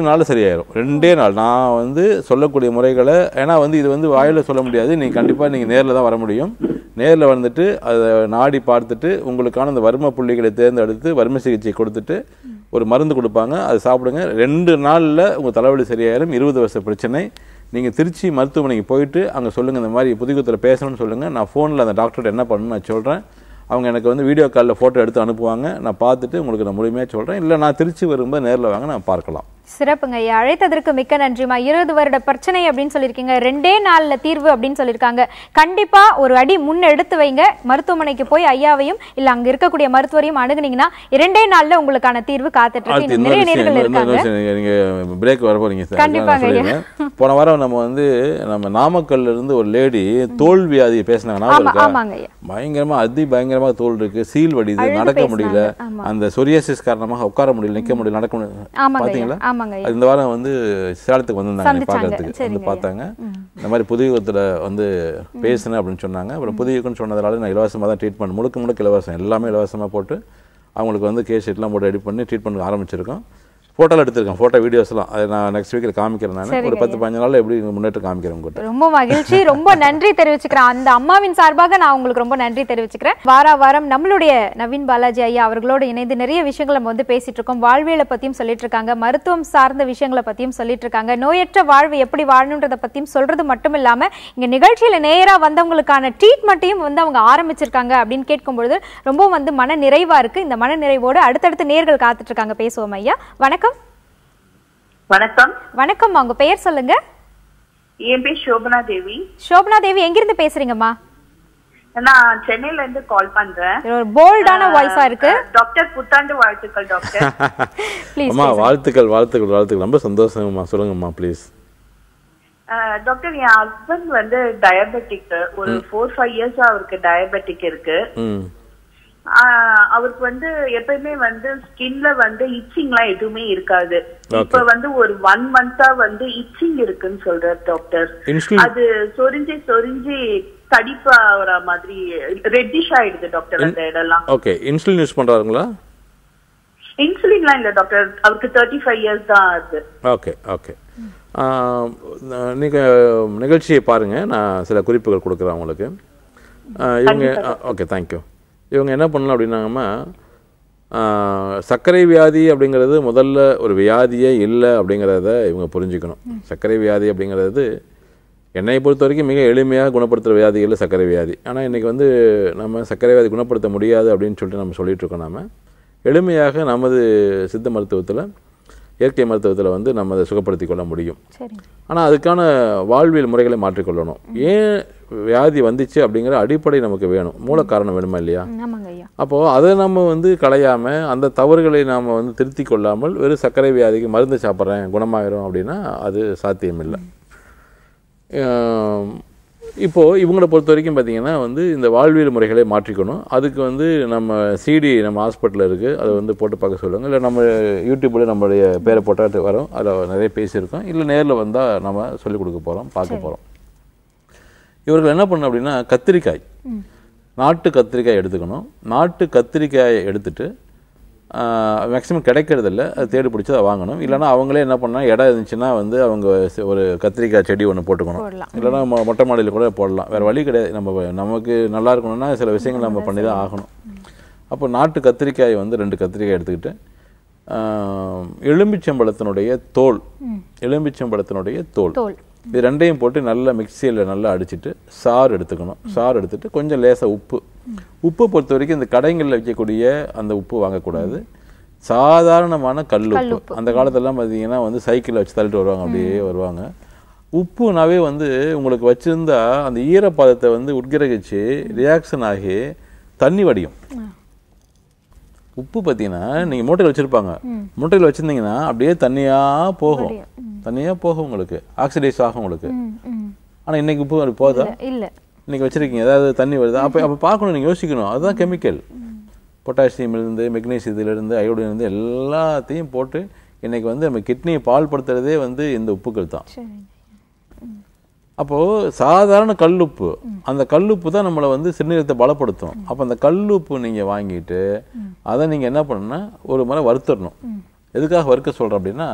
ரெண்டே நாள் நான் வந்து சொல்லக்கூடிய முறைகளை ஏன்னா வந்து இது வந்து சொல்ல முடியாது நீங்கள் கண்டிப்பாக நீங்கள் நேரில் தான் வர முடியும் நேரில் வந்துட்டு அதை நாடி பார்த்துட்டு உங்களுக்கான அந்த வர்ம புள்ளிகளை தேர்ந்தெடுத்து வறுமை சிகிச்சை கொடுத்துட்டு ஒரு மருந்து கொடுப்பாங்க அது சாப்பிடுங்க ரெண்டு நாளில் உங்கள் தலைவலி சரியாயிடும் இருபது வருஷம் பிரச்சனை நீங்கள் திருச்சி மருத்துவமனைக்கு போயிட்டு அங்கே சொல்லுங்கள் இந்த மாதிரி புதுக்கத்தில் பேசணும்னு சொல்லுங்கள் நான் ஃபோனில் அந்த டாக்டர்கிட்ட என்ன பண்ணணும்னு நான் சொல்கிறேன் அவங்க எனக்கு வந்து வீடியோ காலில் ஃபோட்டோ எடுத்து அனுப்புவாங்க நான் பார்த்துட்டு உங்களுக்கு நான் முழுமையாக சொல்கிறேன் இல்லை நான் திருச்சி வரும்போது நேரில் வாங்க நான் பார்க்கலாம் சிறப்புங்க ஐயா அழைத்ததற்கு மிக்க நன்றிமா இருபது வருட பிரச்சனை அப்படின்னு சொல்லியிருக்கீங்க ரெண்டே நாளில் தீர்வு அப்படின்னு சொல்லியிருக்காங்க கண்டிப்பாக ஒரு அடி முன்னெடுத்து வைங்க மருத்துவமனைக்கு போய் ஐயாவையும் இல்லை அங்கே இருக்கக்கூடிய மருத்துவரையும் அணுகுனீங்கன்னா இரண்டே நாளில் உங்களுக்கான தீர்வு காத்துட்டு நிறைய இருக்காங்க பிரேக் வர போறீங்க போன வாரம் நம்ம வந்து நம்ம நாமக்கல்ல இருந்து ஒரு லேடி தோல் வியாதி பேசினாங்க பயங்கரமா அதி பயங்கரமாக தோல் இருக்கு சீல் வடிது நடக்க முடியல அந்த சொரியாசிஸ் காரணமாக உட்கார முடியல நிற்க முடியல நடக்க முடியல பாத்தீங்களா இந்த வாரம் வந்து சேலத்துக்கு வந்திருந்தாங்க பார்க்கறதுக்கு வந்து பார்த்தாங்க இந்த மாதிரி புதுயுகத்தில் வந்து பேசுனேன் அப்படின்னு சொன்னாங்க அப்புறம் புதுயுகம்னு சொன்னதால நான் இலவசமாக தான் ட்ரீட்மெண்ட் முழுக்க முழுக்க இலவசம் எல்லாமே இலவசமாக போட்டு அவங்களுக்கு வந்து கேஸ் ஷீட்லாம் போட்டு ரெடி பண்ணி ட்ரீட்மெண்ட் ஆரம்பிச்சிருக்கோம் ஃபோட்டோவில் எடுத்திருக்கேன் ஃபோட்டோ வீடியோஸ்லாம் அதை நான் நெக்ஸ்ட் வீக்கில் காமிக்கிறேன் நான் ஒரு பத்து பதினஞ்சு நாளில் எப்படி முன்னேற்றம் காமிக்கிறேன் உங்கள்கிட்ட ரொம்ப மகிழ்ச்சி ரொம்ப நன்றி தெரிவிச்சுக்கிறேன் அந்த அம்மாவின் சார்பாக நான் உங்களுக்கு ரொம்ப நன்றி தெரிவிச்சுக்கிறேன் வார வாரம் நம்மளுடைய நவீன் பாலாஜி ஐயா அவர்களோடு இணைந்து நிறைய விஷயங்கள் நம்ம வந்து பேசிட்டு இருக்கோம் வாழ்வியலை பற்றியும் சொல்லிட்டு இருக்காங்க மருத்துவம் சார்ந்த விஷயங்களை பற்றியும் சொல்லிட்டு இருக்காங்க நோயற்ற வாழ்வு எப்படி வாழணுன்றதை பற்றியும் சொல்றது மட்டும் இல்லாமல் இங்கே நிகழ்ச்சியில் நேராக வந்தவங்களுக்கான ட்ரீட்மெண்ட்டையும் வந்து அவங்க ஆரம்பிச்சிருக்காங்க அப்படின்னு கேட்கும்பொழுது ரொம்ப வந்து மன நிறைவாக இருக்குது இந்த மன நிறைவோடு அடுத்தடுத்து நேர்கள் காத்துட்ருக்காங்க பேசுவோம் ஐயா வணக்கம் வணக்கம் வணக்கம் உங்க பெயர் சொல்லுங்க என் பேர் சோபனா தேவி சோபனா தேவி எங்கிருந்து பேசுறீங்கம்மா நான் சென்னையில இருந்து கால் பண்றேன் ஒரு போல்டான வாய்ஸா இருக்கு டாக்டர் புத்தாண்டு வாழ்த்துக்கள் டாக்டர் அம்மா வாழ்த்துக்கள் வாழ்த்துக்கள் வாழ்த்துக்கள் ரொம்ப சந்தோஷங்கம்மா சொல்லுங்கம்மா ப்ளீஸ் டாக்டர் என் ஹஸ்பண்ட் வந்து டயபெட்டிக் ஒரு ஃபோர் ஃபைவ் இயர்ஸ் அவருக்கு டயபெட்டிக் இருக்கு அவருக்கு வந்து எப்பயுமே வந்து ஸ்கின்ல வந்து இச்சிங் எல்லாம் எதுவுமே இருக்காது இப்ப வந்து ஒரு ஒன் மந்தா வந்து இச்சிங் இருக்குன்னு சொல்றார் டாக்டர் அது சொரிஞ்சு சொரிஞ்சு தடிப்பாகிற மாதிரி ரெட்டிஷ் ஆயிடுது டாக்டர் அந்த இடம்லாம் ஓகே இன்சுலின் யூஸ் பண்றாருங்களா எல்லாம் இல்ல டாக்டர் அவருக்கு தேர்ட்டி ஃபைவ் இயர்ஸ் தான் ஆகுது ஓகே ஓகே நீங்கள் நிகழ்ச்சியை பாருங்க நான் சில குறிப்புகள் கொடுக்குறேன் உங்களுக்கு இவங்க ஓகே தேங்க்யூ இவங்க என்ன பண்ணலாம் அப்படின்னாங்கம்மா சர்க்கரை வியாதி அப்படிங்கிறது முதல்ல ஒரு வியாதியே இல்லை அப்படிங்கிறத இவங்க புரிஞ்சுக்கணும் சர்க்கரை வியாதி அப்படிங்கிறது என்னை பொறுத்த வரைக்கும் மிக எளிமையாக குணப்படுத்துகிற வியாதிகள் சர்க்கரை வியாதி ஆனால் இன்றைக்கி வந்து நம்ம சர்க்கரை வியாதி குணப்படுத்த முடியாது அப்படின்னு சொல்லிட்டு நம்ம சொல்லிகிட்ருக்கோம் நாம் எளிமையாக நமது சித்த மருத்துவத்தில் இயற்கை மருத்துவத்தில் வந்து நம்ம அதை சுகப்படுத்தி கொள்ள முடியும் ஆனால் அதுக்கான வாழ்வியல் முறைகளை மாற்றிக்கொள்ளணும் ஏன் வியாதி வந்துச்சு அப்படிங்கிற அடிப்படை நமக்கு வேணும் மூல காரணம் வேணுமா இல்லையா அப்போது அதை நம்ம வந்து களையாமல் அந்த தவறுகளை நாம் வந்து திருத்தி கொள்ளாமல் வெறும் சர்க்கரை வியாதிக்கு மருந்து சாப்பிட்றேன் குணமாயிரும் அப்படின்னா அது சாத்தியமில்லை இப்போது இவங்கள பொறுத்த வரைக்கும் பார்த்திங்கன்னா வந்து இந்த வாழ்வியல் முறைகளை மாற்றிக்கணும் அதுக்கு வந்து நம்ம சிடி நம்ம ஹாஸ்பிட்டலில் இருக்குது அதை வந்து போட்டு பார்க்க சொல்லுவாங்க இல்லை நம்ம யூடியூப்பில் நம்மளுடைய பேரை போட்டால் வரும் அதில் நிறைய பேசியிருக்கோம் இல்லை நேரில் வந்தால் நம்ம சொல்லிக் கொடுக்க போகிறோம் பார்க்க போகிறோம் இவர்கள் என்ன பண்ணணும் அப்படின்னா கத்திரிக்காய் நாட்டு கத்திரிக்காய் எடுத்துக்கணும் நாட்டு கத்திரிக்காயை எடுத்துகிட்டு மேக்ஸிமம் கிடைக்கிறதில்ல அது தேடி பிடிச்சி அதை வாங்கணும் இல்லைனா அவங்களே என்ன பண்ணால் இடம் இருந்துச்சுன்னா வந்து அவங்க ஒரு கத்திரிக்காய் செடி ஒன்று போட்டுக்கணும் இல்லைனா மொட்டை மாடியில் கூட போடலாம் வேறு வழி கிடையாது நம்ம நமக்கு நல்லா இருக்கணும்னா சில விஷயங்கள் நம்ம பண்ணி தான் ஆகணும் அப்போ நாட்டு கத்திரிக்காய் வந்து ரெண்டு கத்திரிக்காய் எடுத்துக்கிட்டு எலும்பிச்சம்பழத்தினுடைய தோல் எலும்பிச்சம்பழத்தினுடைய தோல் இது ரெண்டையும் போட்டு நல்லா மிக்சியில் நல்லா அடிச்சுட்டு சாறு எடுத்துக்கணும் சாறு எடுத்துகிட்டு கொஞ்சம் லேசாக உப்பு உப்பை பொறுத்த வரைக்கும் இந்த கடைங்களில் வைக்கக்கூடிய அந்த உப்பு வாங்கக்கூடாது சாதாரணமான கல் உப்பு அந்த காலத்திலலாம் பார்த்தீங்கன்னா வந்து சைக்கிளில் வச்சு தள்ளிட்டு வருவாங்க அப்படியே வருவாங்க உப்புனாவே வந்து உங்களுக்கு வச்சுருந்தா அந்த ஈரப்பாதத்தை வந்து உட்கிரகிச்சு ரியாக்ஷன் ஆகி தண்ணி வடியும் உப்பு பார்த்தீங்கன்னா நீங்கள் மூட்டையில் வச்சுருப்பாங்க மூட்டையில் வச்சுருந்தீங்கன்னா அப்படியே தண்ணியாக போகும் தண்ணியாக போகும் உங்களுக்கு ஆக்சிடைஸ் ஆகும் உங்களுக்கு ஆனால் இன்னைக்கு உப்பு அது போதா இல்லை இன்றைக்கி வச்சுருக்கீங்க அதாவது தண்ணி வருது அப்போ அப்போ பார்க்கணும் நீங்கள் யோசிக்கணும் அதுதான் கெமிக்கல் இருந்து மெக்னீஷியம் இதிலிருந்து இருந்து எல்லாத்தையும் போட்டு இன்றைக்கி வந்து நம்ம கிட்னியை பால் படுத்துறதே வந்து இந்த உப்புக்கள் தான் அப்போது சாதாரண கல்லுப்பு அந்த கல்லுப்பு தான் நம்மளை வந்து சிறுநீரத்தை பலப்படுத்தும் அப்போ அந்த கல்லுப்பு நீங்கள் வாங்கிட்டு அதை நீங்கள் என்ன பண்ணணும்னா ஒரு முறை வறுத்தரணும் எதுக்காக வறுக்க சொல்கிறோம் அப்படின்னா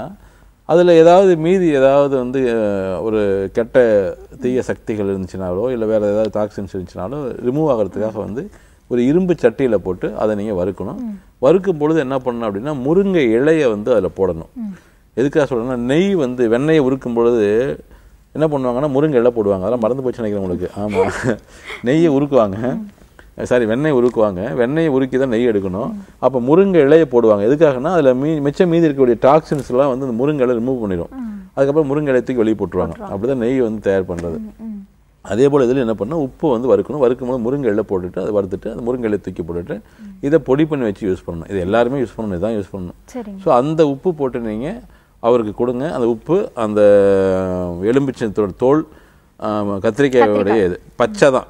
அதில் ஏதாவது மீதி ஏதாவது வந்து ஒரு கெட்ட தீய சக்திகள் இருந்துச்சுனாலோ இல்லை வேறு ஏதாவது டாக்ஸின்ஸ் இருந்துச்சுனாலோ ரிமூவ் ஆகிறதுக்காக வந்து ஒரு இரும்பு சட்டியில் போட்டு அதை நீங்கள் வறுக்கணும் வறுக்கும் பொழுது என்ன பண்ணணும் அப்படின்னா முருங்கை இலையை வந்து அதில் போடணும் எதுக்காக சொல்கிறேன்னா நெய் வந்து வெண்ணெயை உருக்கும் பொழுது என்ன பண்ணுவாங்கன்னா முருங்கை இலை போடுவாங்க அதெல்லாம் மறந்து போச்சு நினைக்கிறேன் உங்களுக்கு ஆமாம் நெய்யை உருக்குவாங்க சாரி வெண்ணெய் உருக்குவாங்க வெண்ணெய் உருக்கி தான் நெய் எடுக்கணும் அப்போ முருங்கை இலையை போடுவாங்க எதுக்காகனா அதில் மீ மிச்சம் மீதி இருக்கக்கூடிய டாக்ஸின்ஸ்லாம் வந்து அந்த முருங்கை இலை ரிமூவ் பண்ணிடும் அதுக்கப்புறம் முருங்கை இலையத்துக்கு வெளியே போட்டுருவாங்க அப்படி தான் நெய் வந்து தயார் பண்ணுறது அதே போல் இதில் என்ன பண்ணால் உப்பு வந்து வறுக்கணும் வறுக்கும் போது முருங்கை இலை போட்டுட்டு அதை வறுத்துட்டு அந்த முருங்கை இலையை தூக்கி போட்டுட்டு இதை பொடி பண்ணி வச்சு யூஸ் பண்ணணும் இது எல்லாருமே யூஸ் பண்ணணும் இதுதான் யூஸ் பண்ணணும் ஸோ அந்த உப்பு போட்டு நீங்கள் அவருக்கு கொடுங்க அந்த உப்பு அந்த எலும்பிச்சத்தோட தோல் கத்திரிக்காயோடைய இது பச்சை தான்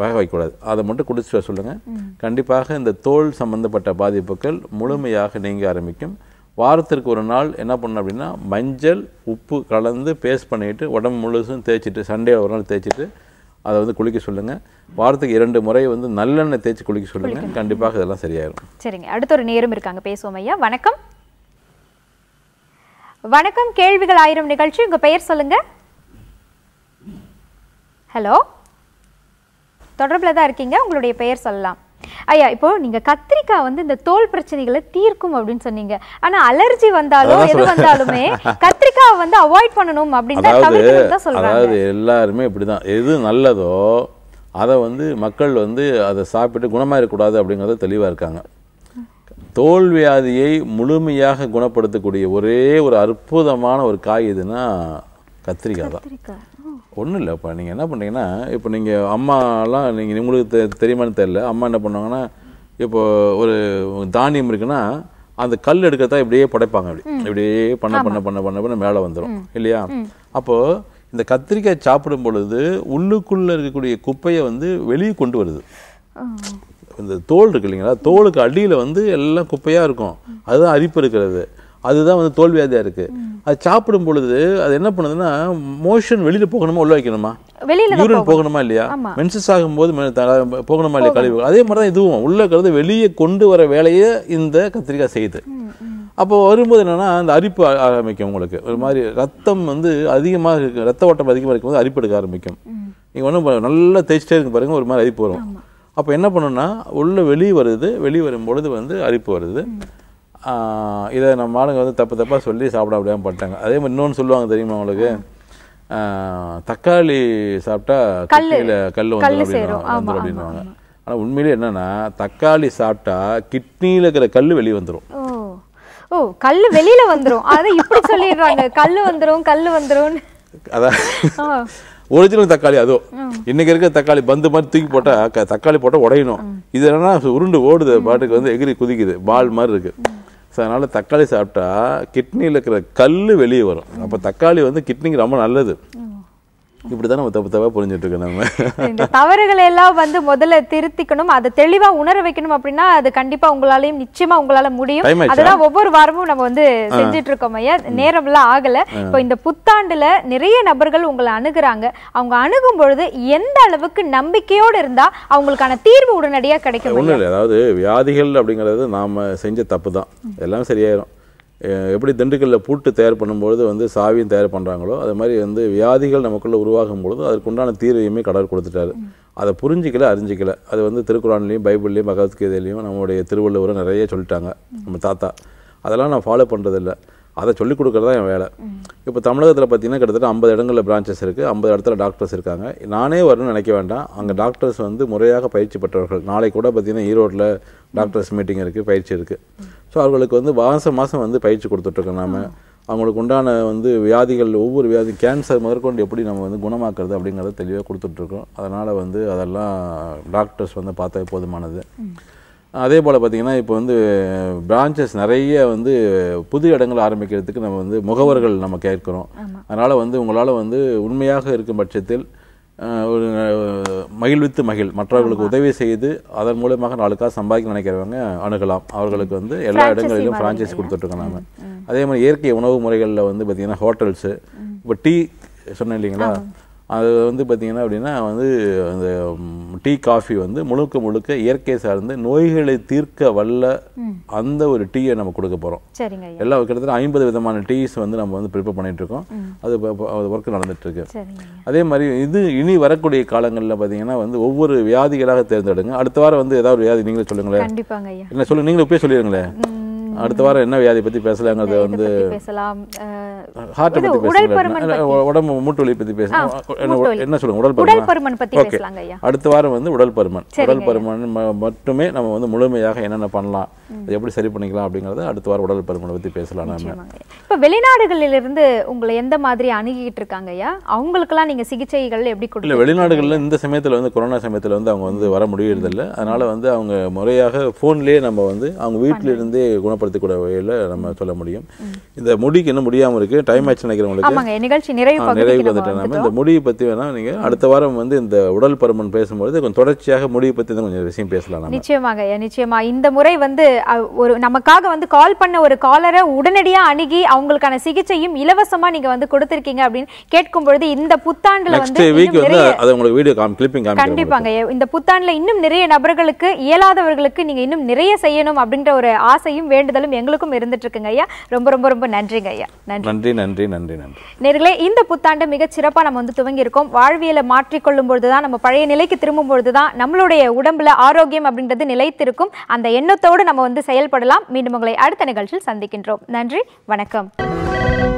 வேக வைக்கக்கூடாது அதை மட்டும் குடிச்சுட்டு சொல்லுங்கள் கண்டிப்பாக இந்த தோல் சம்மந்தப்பட்ட பாதிப்புகள் முழுமையாக நீங்க ஆரம்பிக்கும் வாரத்திற்கு ஒரு நாள் என்ன பண்ணும் அப்படின்னா மஞ்சள் உப்பு கலந்து பேஸ்ட் பண்ணிவிட்டு உடம்பு முழுசும் தேய்ச்சிட்டு சண்டே ஒரு நாள் தேய்ச்சிட்டு அதை வந்து குளிக்க சொல்லுங்கள் வாரத்துக்கு இரண்டு முறை வந்து நல்லெண்ணெய் தேய்ச்சி குளிக்க சொல்லுங்கள் கண்டிப்பாக இதெல்லாம் சரியாயிடும் சரிங்க அடுத்த ஒரு நேரம் இருக்காங்க பேசுவோம் ஐயா வணக்கம் வணக்கம் கேள்விகள் ஆயிரம் நிகழ்ச்சி உங்கள் பெயர் சொல்லுங்கள் ஹலோ தொடர்பில் தான் இருக்கீங்க உங்களுடைய பெயர் சொல்லலாம் ஐயா இப்போ நீங்க கத்திரிக்காய் வந்து இந்த தோல் பிரச்சனைகளை தீர்க்கும் அப்படின்னு சொன்னீங்க ஆனா அலர்ஜி வந்தாலும் எது வந்தாலுமே கத்திரிக்காய் வந்து அவாய்ட் பண்ணணும் அப்படின்னு அதாவது எல்லாருமே இப்படிதான் எது நல்லதோ அதை வந்து மக்கள் வந்து அதை சாப்பிட்டு குணமாக இருக்கக்கூடாது அப்படிங்கிறத தெளிவாக இருக்காங்க தோல் வியாதியை முழுமையாக குணப்படுத்தக்கூடிய ஒரே ஒரு அற்புதமான ஒரு காய் எதுனா கத்திரிக்காய் தான் ஒன்றும் இல்லைப்பா நீங்கள் என்ன பண்ணுறீங்கன்னா இப்போ நீங்கள் அம்மாலாம் நீங்கள் உங்களுக்கு தெ தெரியுமான்னு தெரில அம்மா என்ன பண்ணுவாங்கன்னா இப்போ ஒரு தானியம் இருக்குன்னா அந்த கல் எடுக்கிறதா இப்படியே படைப்பாங்க அப்படி இப்படியே பண்ண பண்ண பண்ண பண்ண பண்ண மேலே வந்துடும் இல்லையா அப்போது இந்த கத்திரிக்காய் சாப்பிடும் பொழுது உள்ளுக்குள்ளே இருக்கக்கூடிய குப்பையை வந்து வெளியே கொண்டு வருது இந்த தோல் இருக்கு இல்லைங்களா தோலுக்கு அடியில் வந்து எல்லாம் குப்பையாக இருக்கும் அதுதான் அரிப்பு இருக்கிறது அதுதான் வந்து தோல்வியாதியாக இருக்குது அது சாப்பிடும் பொழுது அது என்ன பண்ணுதுன்னா மோஷன் வெளியில் போகணுமா உள்ள வைக்கணுமா யூரின் போகணுமா இல்லையா மென்சஸ் ஆகும்போது போகணுமா இல்லையா கழிவு அதே மாதிரி தான் இதுவும் உள்ள கருது வெளியே கொண்டு வர வேலையை இந்த கத்திரிக்காய் செய்யுது அப்போ வரும்போது என்னென்னா அந்த அரிப்பு ஆரம்பிக்கும் உங்களுக்கு ஒரு மாதிரி ரத்தம் வந்து அதிகமாக இருக்கு ரத்த ஓட்டம் அதிகமாக இருக்கும்போது அரிப்பு எடுக்க ஆரம்பிக்கும் நீங்கள் ஒன்றும் நல்லா தேய்ச்சிட்டே இருக்கு பாருங்கள் ஒரு மாதிரி அரிப்பு வரும் அப்போ என்ன பண்ணுன்னா உள்ள வெளியே வருது வெளியே வரும்பொழுது வந்து அரிப்பு வருது இதை நம்ம ஆளுங்க வந்து தப்பு தப்பாக சொல்லி சாப்பிட அப்படியே பட்டாங்க அதே மாதிரி இன்னொன்று சொல்லுவாங்க தெரியுமா உங்களுக்கு தக்காளி சாப்பிட்டா கிட்னியில் கல் வந்து வந்துடும் அப்படின்வாங்க ஆனால் உண்மையிலே என்னென்னா தக்காளி சாப்பிட்டா கிட்னியில் இருக்கிற கல் வெளியே வந்துடும் ஓ கல் வெளியில வந்துடும் அதை இப்படி சொல்லிடுறாங்க கல் வந்துடும் கல் வந்துடும் அதான் ஒரிஜினல் தக்காளி அதுவும் இன்னைக்கு இருக்க தக்காளி பந்து மாதிரி தூக்கி போட்டால் தக்காளி போட்டால் உடையணும் இது என்னன்னா உருண்டு ஓடுது பாட்டுக்கு வந்து எகிரி குதிக்குது பால் மாதிரி இருக்குது ஸோ அதனால் தக்காளி சாப்பிட்டா கிட்னியில் இருக்கிற கல் வெளியே வரும் அப்போ தக்காளி வந்து கிட்னிக்கு ரொம்ப நல்லது இப்படி தான் நம்ம தப்பு தப்பாக புரிஞ்சுட்ருக்கோம் நம்ம இந்த தவறுகளை எல்லாம் வந்து முதல்ல திருத்திக்கணும் அதை தெளிவாக உணர வைக்கணும் அப்படின்னா அது கண்டிப்பாக உங்களாலையும் நிச்சயமாக உங்களால் முடியும் அதுதான் ஒவ்வொரு வாரமும் நம்ம வந்து செஞ்சுட்டு இருக்கோம் ஐயா நேரம்லாம் ஆகலை இப்போ இந்த புத்தாண்டில் நிறைய நபர்கள் உங்களை அணுகிறாங்க அவங்க அணுகும் பொழுது எந்த அளவுக்கு நம்பிக்கையோடு இருந்தால் அவங்களுக்கான தீர்வு உடனடியாக கிடைக்கும் ஒன்றும் இல்லை அதாவது வியாதிகள் அப்படிங்கிறது நாம் செஞ்ச தப்பு தான் எல்லாம் சரியாயிரும் எப்படி திண்டுக்கல்லில் பூட்டு தயார் பண்ணும்பொழுது வந்து சாவியும் தயார் பண்ணுறாங்களோ அது மாதிரி வந்து வியாதிகள் நமக்குள்ளே உருவாகும் பொழுது அதற்குண்டான தீர்வையுமே கடவுள் கொடுத்துட்டாரு அதை புரிஞ்சிக்கல அறிஞ்சிக்கல அது வந்து திருக்குறான்லேயும் பைபிள்லேயும் பகவத்கீதையிலையும் நம்மளுடைய திருவள்ளுவரும் நிறைய சொல்லிட்டாங்க நம்ம தாத்தா அதெல்லாம் நான் ஃபாலோ பண்ணுறதில்ல அதை சொல்லிக் கொடுக்குறது தான் என் வேலை இப்போ தமிழகத்தில் பார்த்திங்கன்னா கிட்டத்தட்ட ஐம்பது இடங்களில் பிரான்ச்சஸ் இருக்குது ஐம்பது இடத்துல டாக்டர்ஸ் இருக்காங்க நானே வரணும்னு நினைக்க வேண்டாம் அங்கே டாக்டர்ஸ் வந்து முறையாக பயிற்சி பெற்றவர்கள் நாளை கூட பார்த்திங்கன்னா ஈரோட்டில் டாக்டர்ஸ் மீட்டிங் இருக்குது பயிற்சி இருக்குது ஸோ அவர்களுக்கு வந்து மாதம் மாதம் வந்து பயிற்சி கொடுத்துட்ருக்கோம் நாம் அவங்களுக்கு உண்டான வந்து வியாதிகள் ஒவ்வொரு வியாதி கேன்சர் முதற்கொண்டு எப்படி நம்ம வந்து குணமாக்குறது அப்படிங்கிறத தெளிவாக கொடுத்துட்ருக்கோம் அதனால் வந்து அதெல்லாம் டாக்டர்ஸ் வந்து பார்த்தா போதுமானது அதே போல் பார்த்திங்கன்னா இப்போ வந்து பிரான்ச்சஸ் நிறைய வந்து புது இடங்கள் ஆரம்பிக்கிறதுக்கு நம்ம வந்து முகவர்கள் நம்ம கேட்குறோம் அதனால் வந்து உங்களால் வந்து உண்மையாக இருக்கும் பட்சத்தில் ஒரு மகிழ்வித்து மகிழ் மற்றவர்களுக்கு உதவி செய்து அதன் மூலமாக நாளுக்காக சம்பாதிக்க நினைக்கிறவங்க அணுகலாம் அவர்களுக்கு வந்து எல்லா இடங்களிலும் ஃப்ரான்ச்சைஸ் கொடுத்துட்ருக்கோம் நாம் அதே மாதிரி இயற்கை உணவு முறைகளில் வந்து பார்த்திங்கன்னா ஹோட்டல்ஸு இப்போ டீ சொன்னேன் இல்லைங்களா அது வந்து பார்த்திங்கன்னா அப்படின்னா வந்து அந்த டீ காஃபி வந்து முழுக்க முழுக்க இயற்கை சார்ந்து நோய்களை தீர்க்க வல்ல அந்த ஒரு டீயை நம்ம கொடுக்க போகிறோம் எல்லா கிட்டத்தட்ட ஐம்பது விதமான டீஸ் வந்து நம்ம வந்து ப்ரிப்பேர் பண்ணிகிட்ருக்கோம் அது அது ஒர்க் நடந்துகிட்ருக்கு அதே மாதிரி இது இனி வரக்கூடிய காலங்களில் பார்த்திங்கன்னா வந்து ஒவ்வொரு வியாதிகளாக தேர்ந்தெடுங்க அடுத்த வாரம் வந்து ஏதாவது வியாதி நீங்களே சொல்லுங்களேன் என்ன சொல்லுங்கள் நீங்களே இப்பயே சொல்லிடுங்களேன் அடுத்த வாரம் என்ன வியாதி பத்தி பேசலாங்கிறது வந்து பேசலாம் உடம்பு மூட்டு வலி பத்தி பேசலாம் என்ன சொல்லுங்க உடல் பருமன் அடுத்த வாரம் வந்து உடல் பருமன் உடல் பருமன் மட்டுமே நம்ம வந்து முழுமையாக என்னென்ன பண்ணலாம் எப்படி சரி பண்ணிக்கலாம் அப்படிங்கறது அடுத்த வாரம் உடல் பருமனை பத்தி பேசலாம் நம்ம வெளிநாடுகளில இருந்து உங்களை எந்த மாதிரி அணுகிட்டு இருக்காங்க ஐயா எல்லாம் நீங்க சிகிச்சைகள் எப்படி கொடுக்கல வெளிநாடுகள்ல இந்த சமயத்துல வந்து கொரோனா சமயத்துல வந்து அவங்க வந்து வர இல்ல அதனால வந்து அவங்க முறையாக போன்லயே நம்ம வந்து அவங்க இருந்தே குணப்படுத்த பயன்படுத்தக்கூடிய வகையில் நம்ம சொல்ல முடியும் இந்த முடிக்கு இன்னும் முடியாமல் இருக்குது டைம் ஆச்சு நினைக்கிறவங்களுக்கு நிகழ்ச்சி நிறைவு நிறைவு வந்துட்டேன் நம்ம இந்த முடியை பற்றி வேணால் நீங்கள் அடுத்த வாரம் வந்து இந்த உடல் பருமன் பேசும்போது கொஞ்சம் தொடர்ச்சியாக முடியை பற்றி தான் கொஞ்சம் விஷயம் பேசலாம் நிச்சயமாக நிச்சயமாக இந்த முறை வந்து ஒரு நமக்காக வந்து கால் பண்ண ஒரு காலரை உடனடியாக அணுகி அவங்களுக்கான சிகிச்சையும் இலவசமாக நீங்கள் வந்து கொடுத்துருக்கீங்க அப்படின்னு கேட்கும் பொழுது இந்த புத்தாண்டில் வந்து வீக் வந்து அது உங்களுக்கு வீடியோ கிளிப்பிங் கண்டிப்பாங்க இந்த புத்தாண்டில் இன்னும் நிறைய நபர்களுக்கு இயலாதவர்களுக்கு நீங்கள் இன்னும் நிறைய செய்யணும் அப்படின்ற ஒரு ஆசையும் வேண்டுதல் ஆறுதலும் எங்களுக்கும் இருந்துட்டு இருக்குங்க ஐயா ரொம்ப ரொம்ப ரொம்ப நன்றிங்க ஐயா நன்றி நன்றி நன்றி நன்றி நேர்களே இந்த புத்தாண்டு மிக சிறப்பாக நம்ம வந்து துவங்கி இருக்கோம் வாழ்வியலை மாற்றிக்கொள்ளும் பொழுது தான் நம்ம பழைய நிலைக்கு திரும்பும் பொழுது தான் நம்மளுடைய உடம்புல ஆரோக்கியம் அப்படின்றது நிலைத்திருக்கும் அந்த எண்ணத்தோடு நம்ம வந்து செயல்படலாம் மீண்டும் உங்களை அடுத்த நிகழ்ச்சியில் சந்திக்கின்றோம் நன்றி வணக்கம்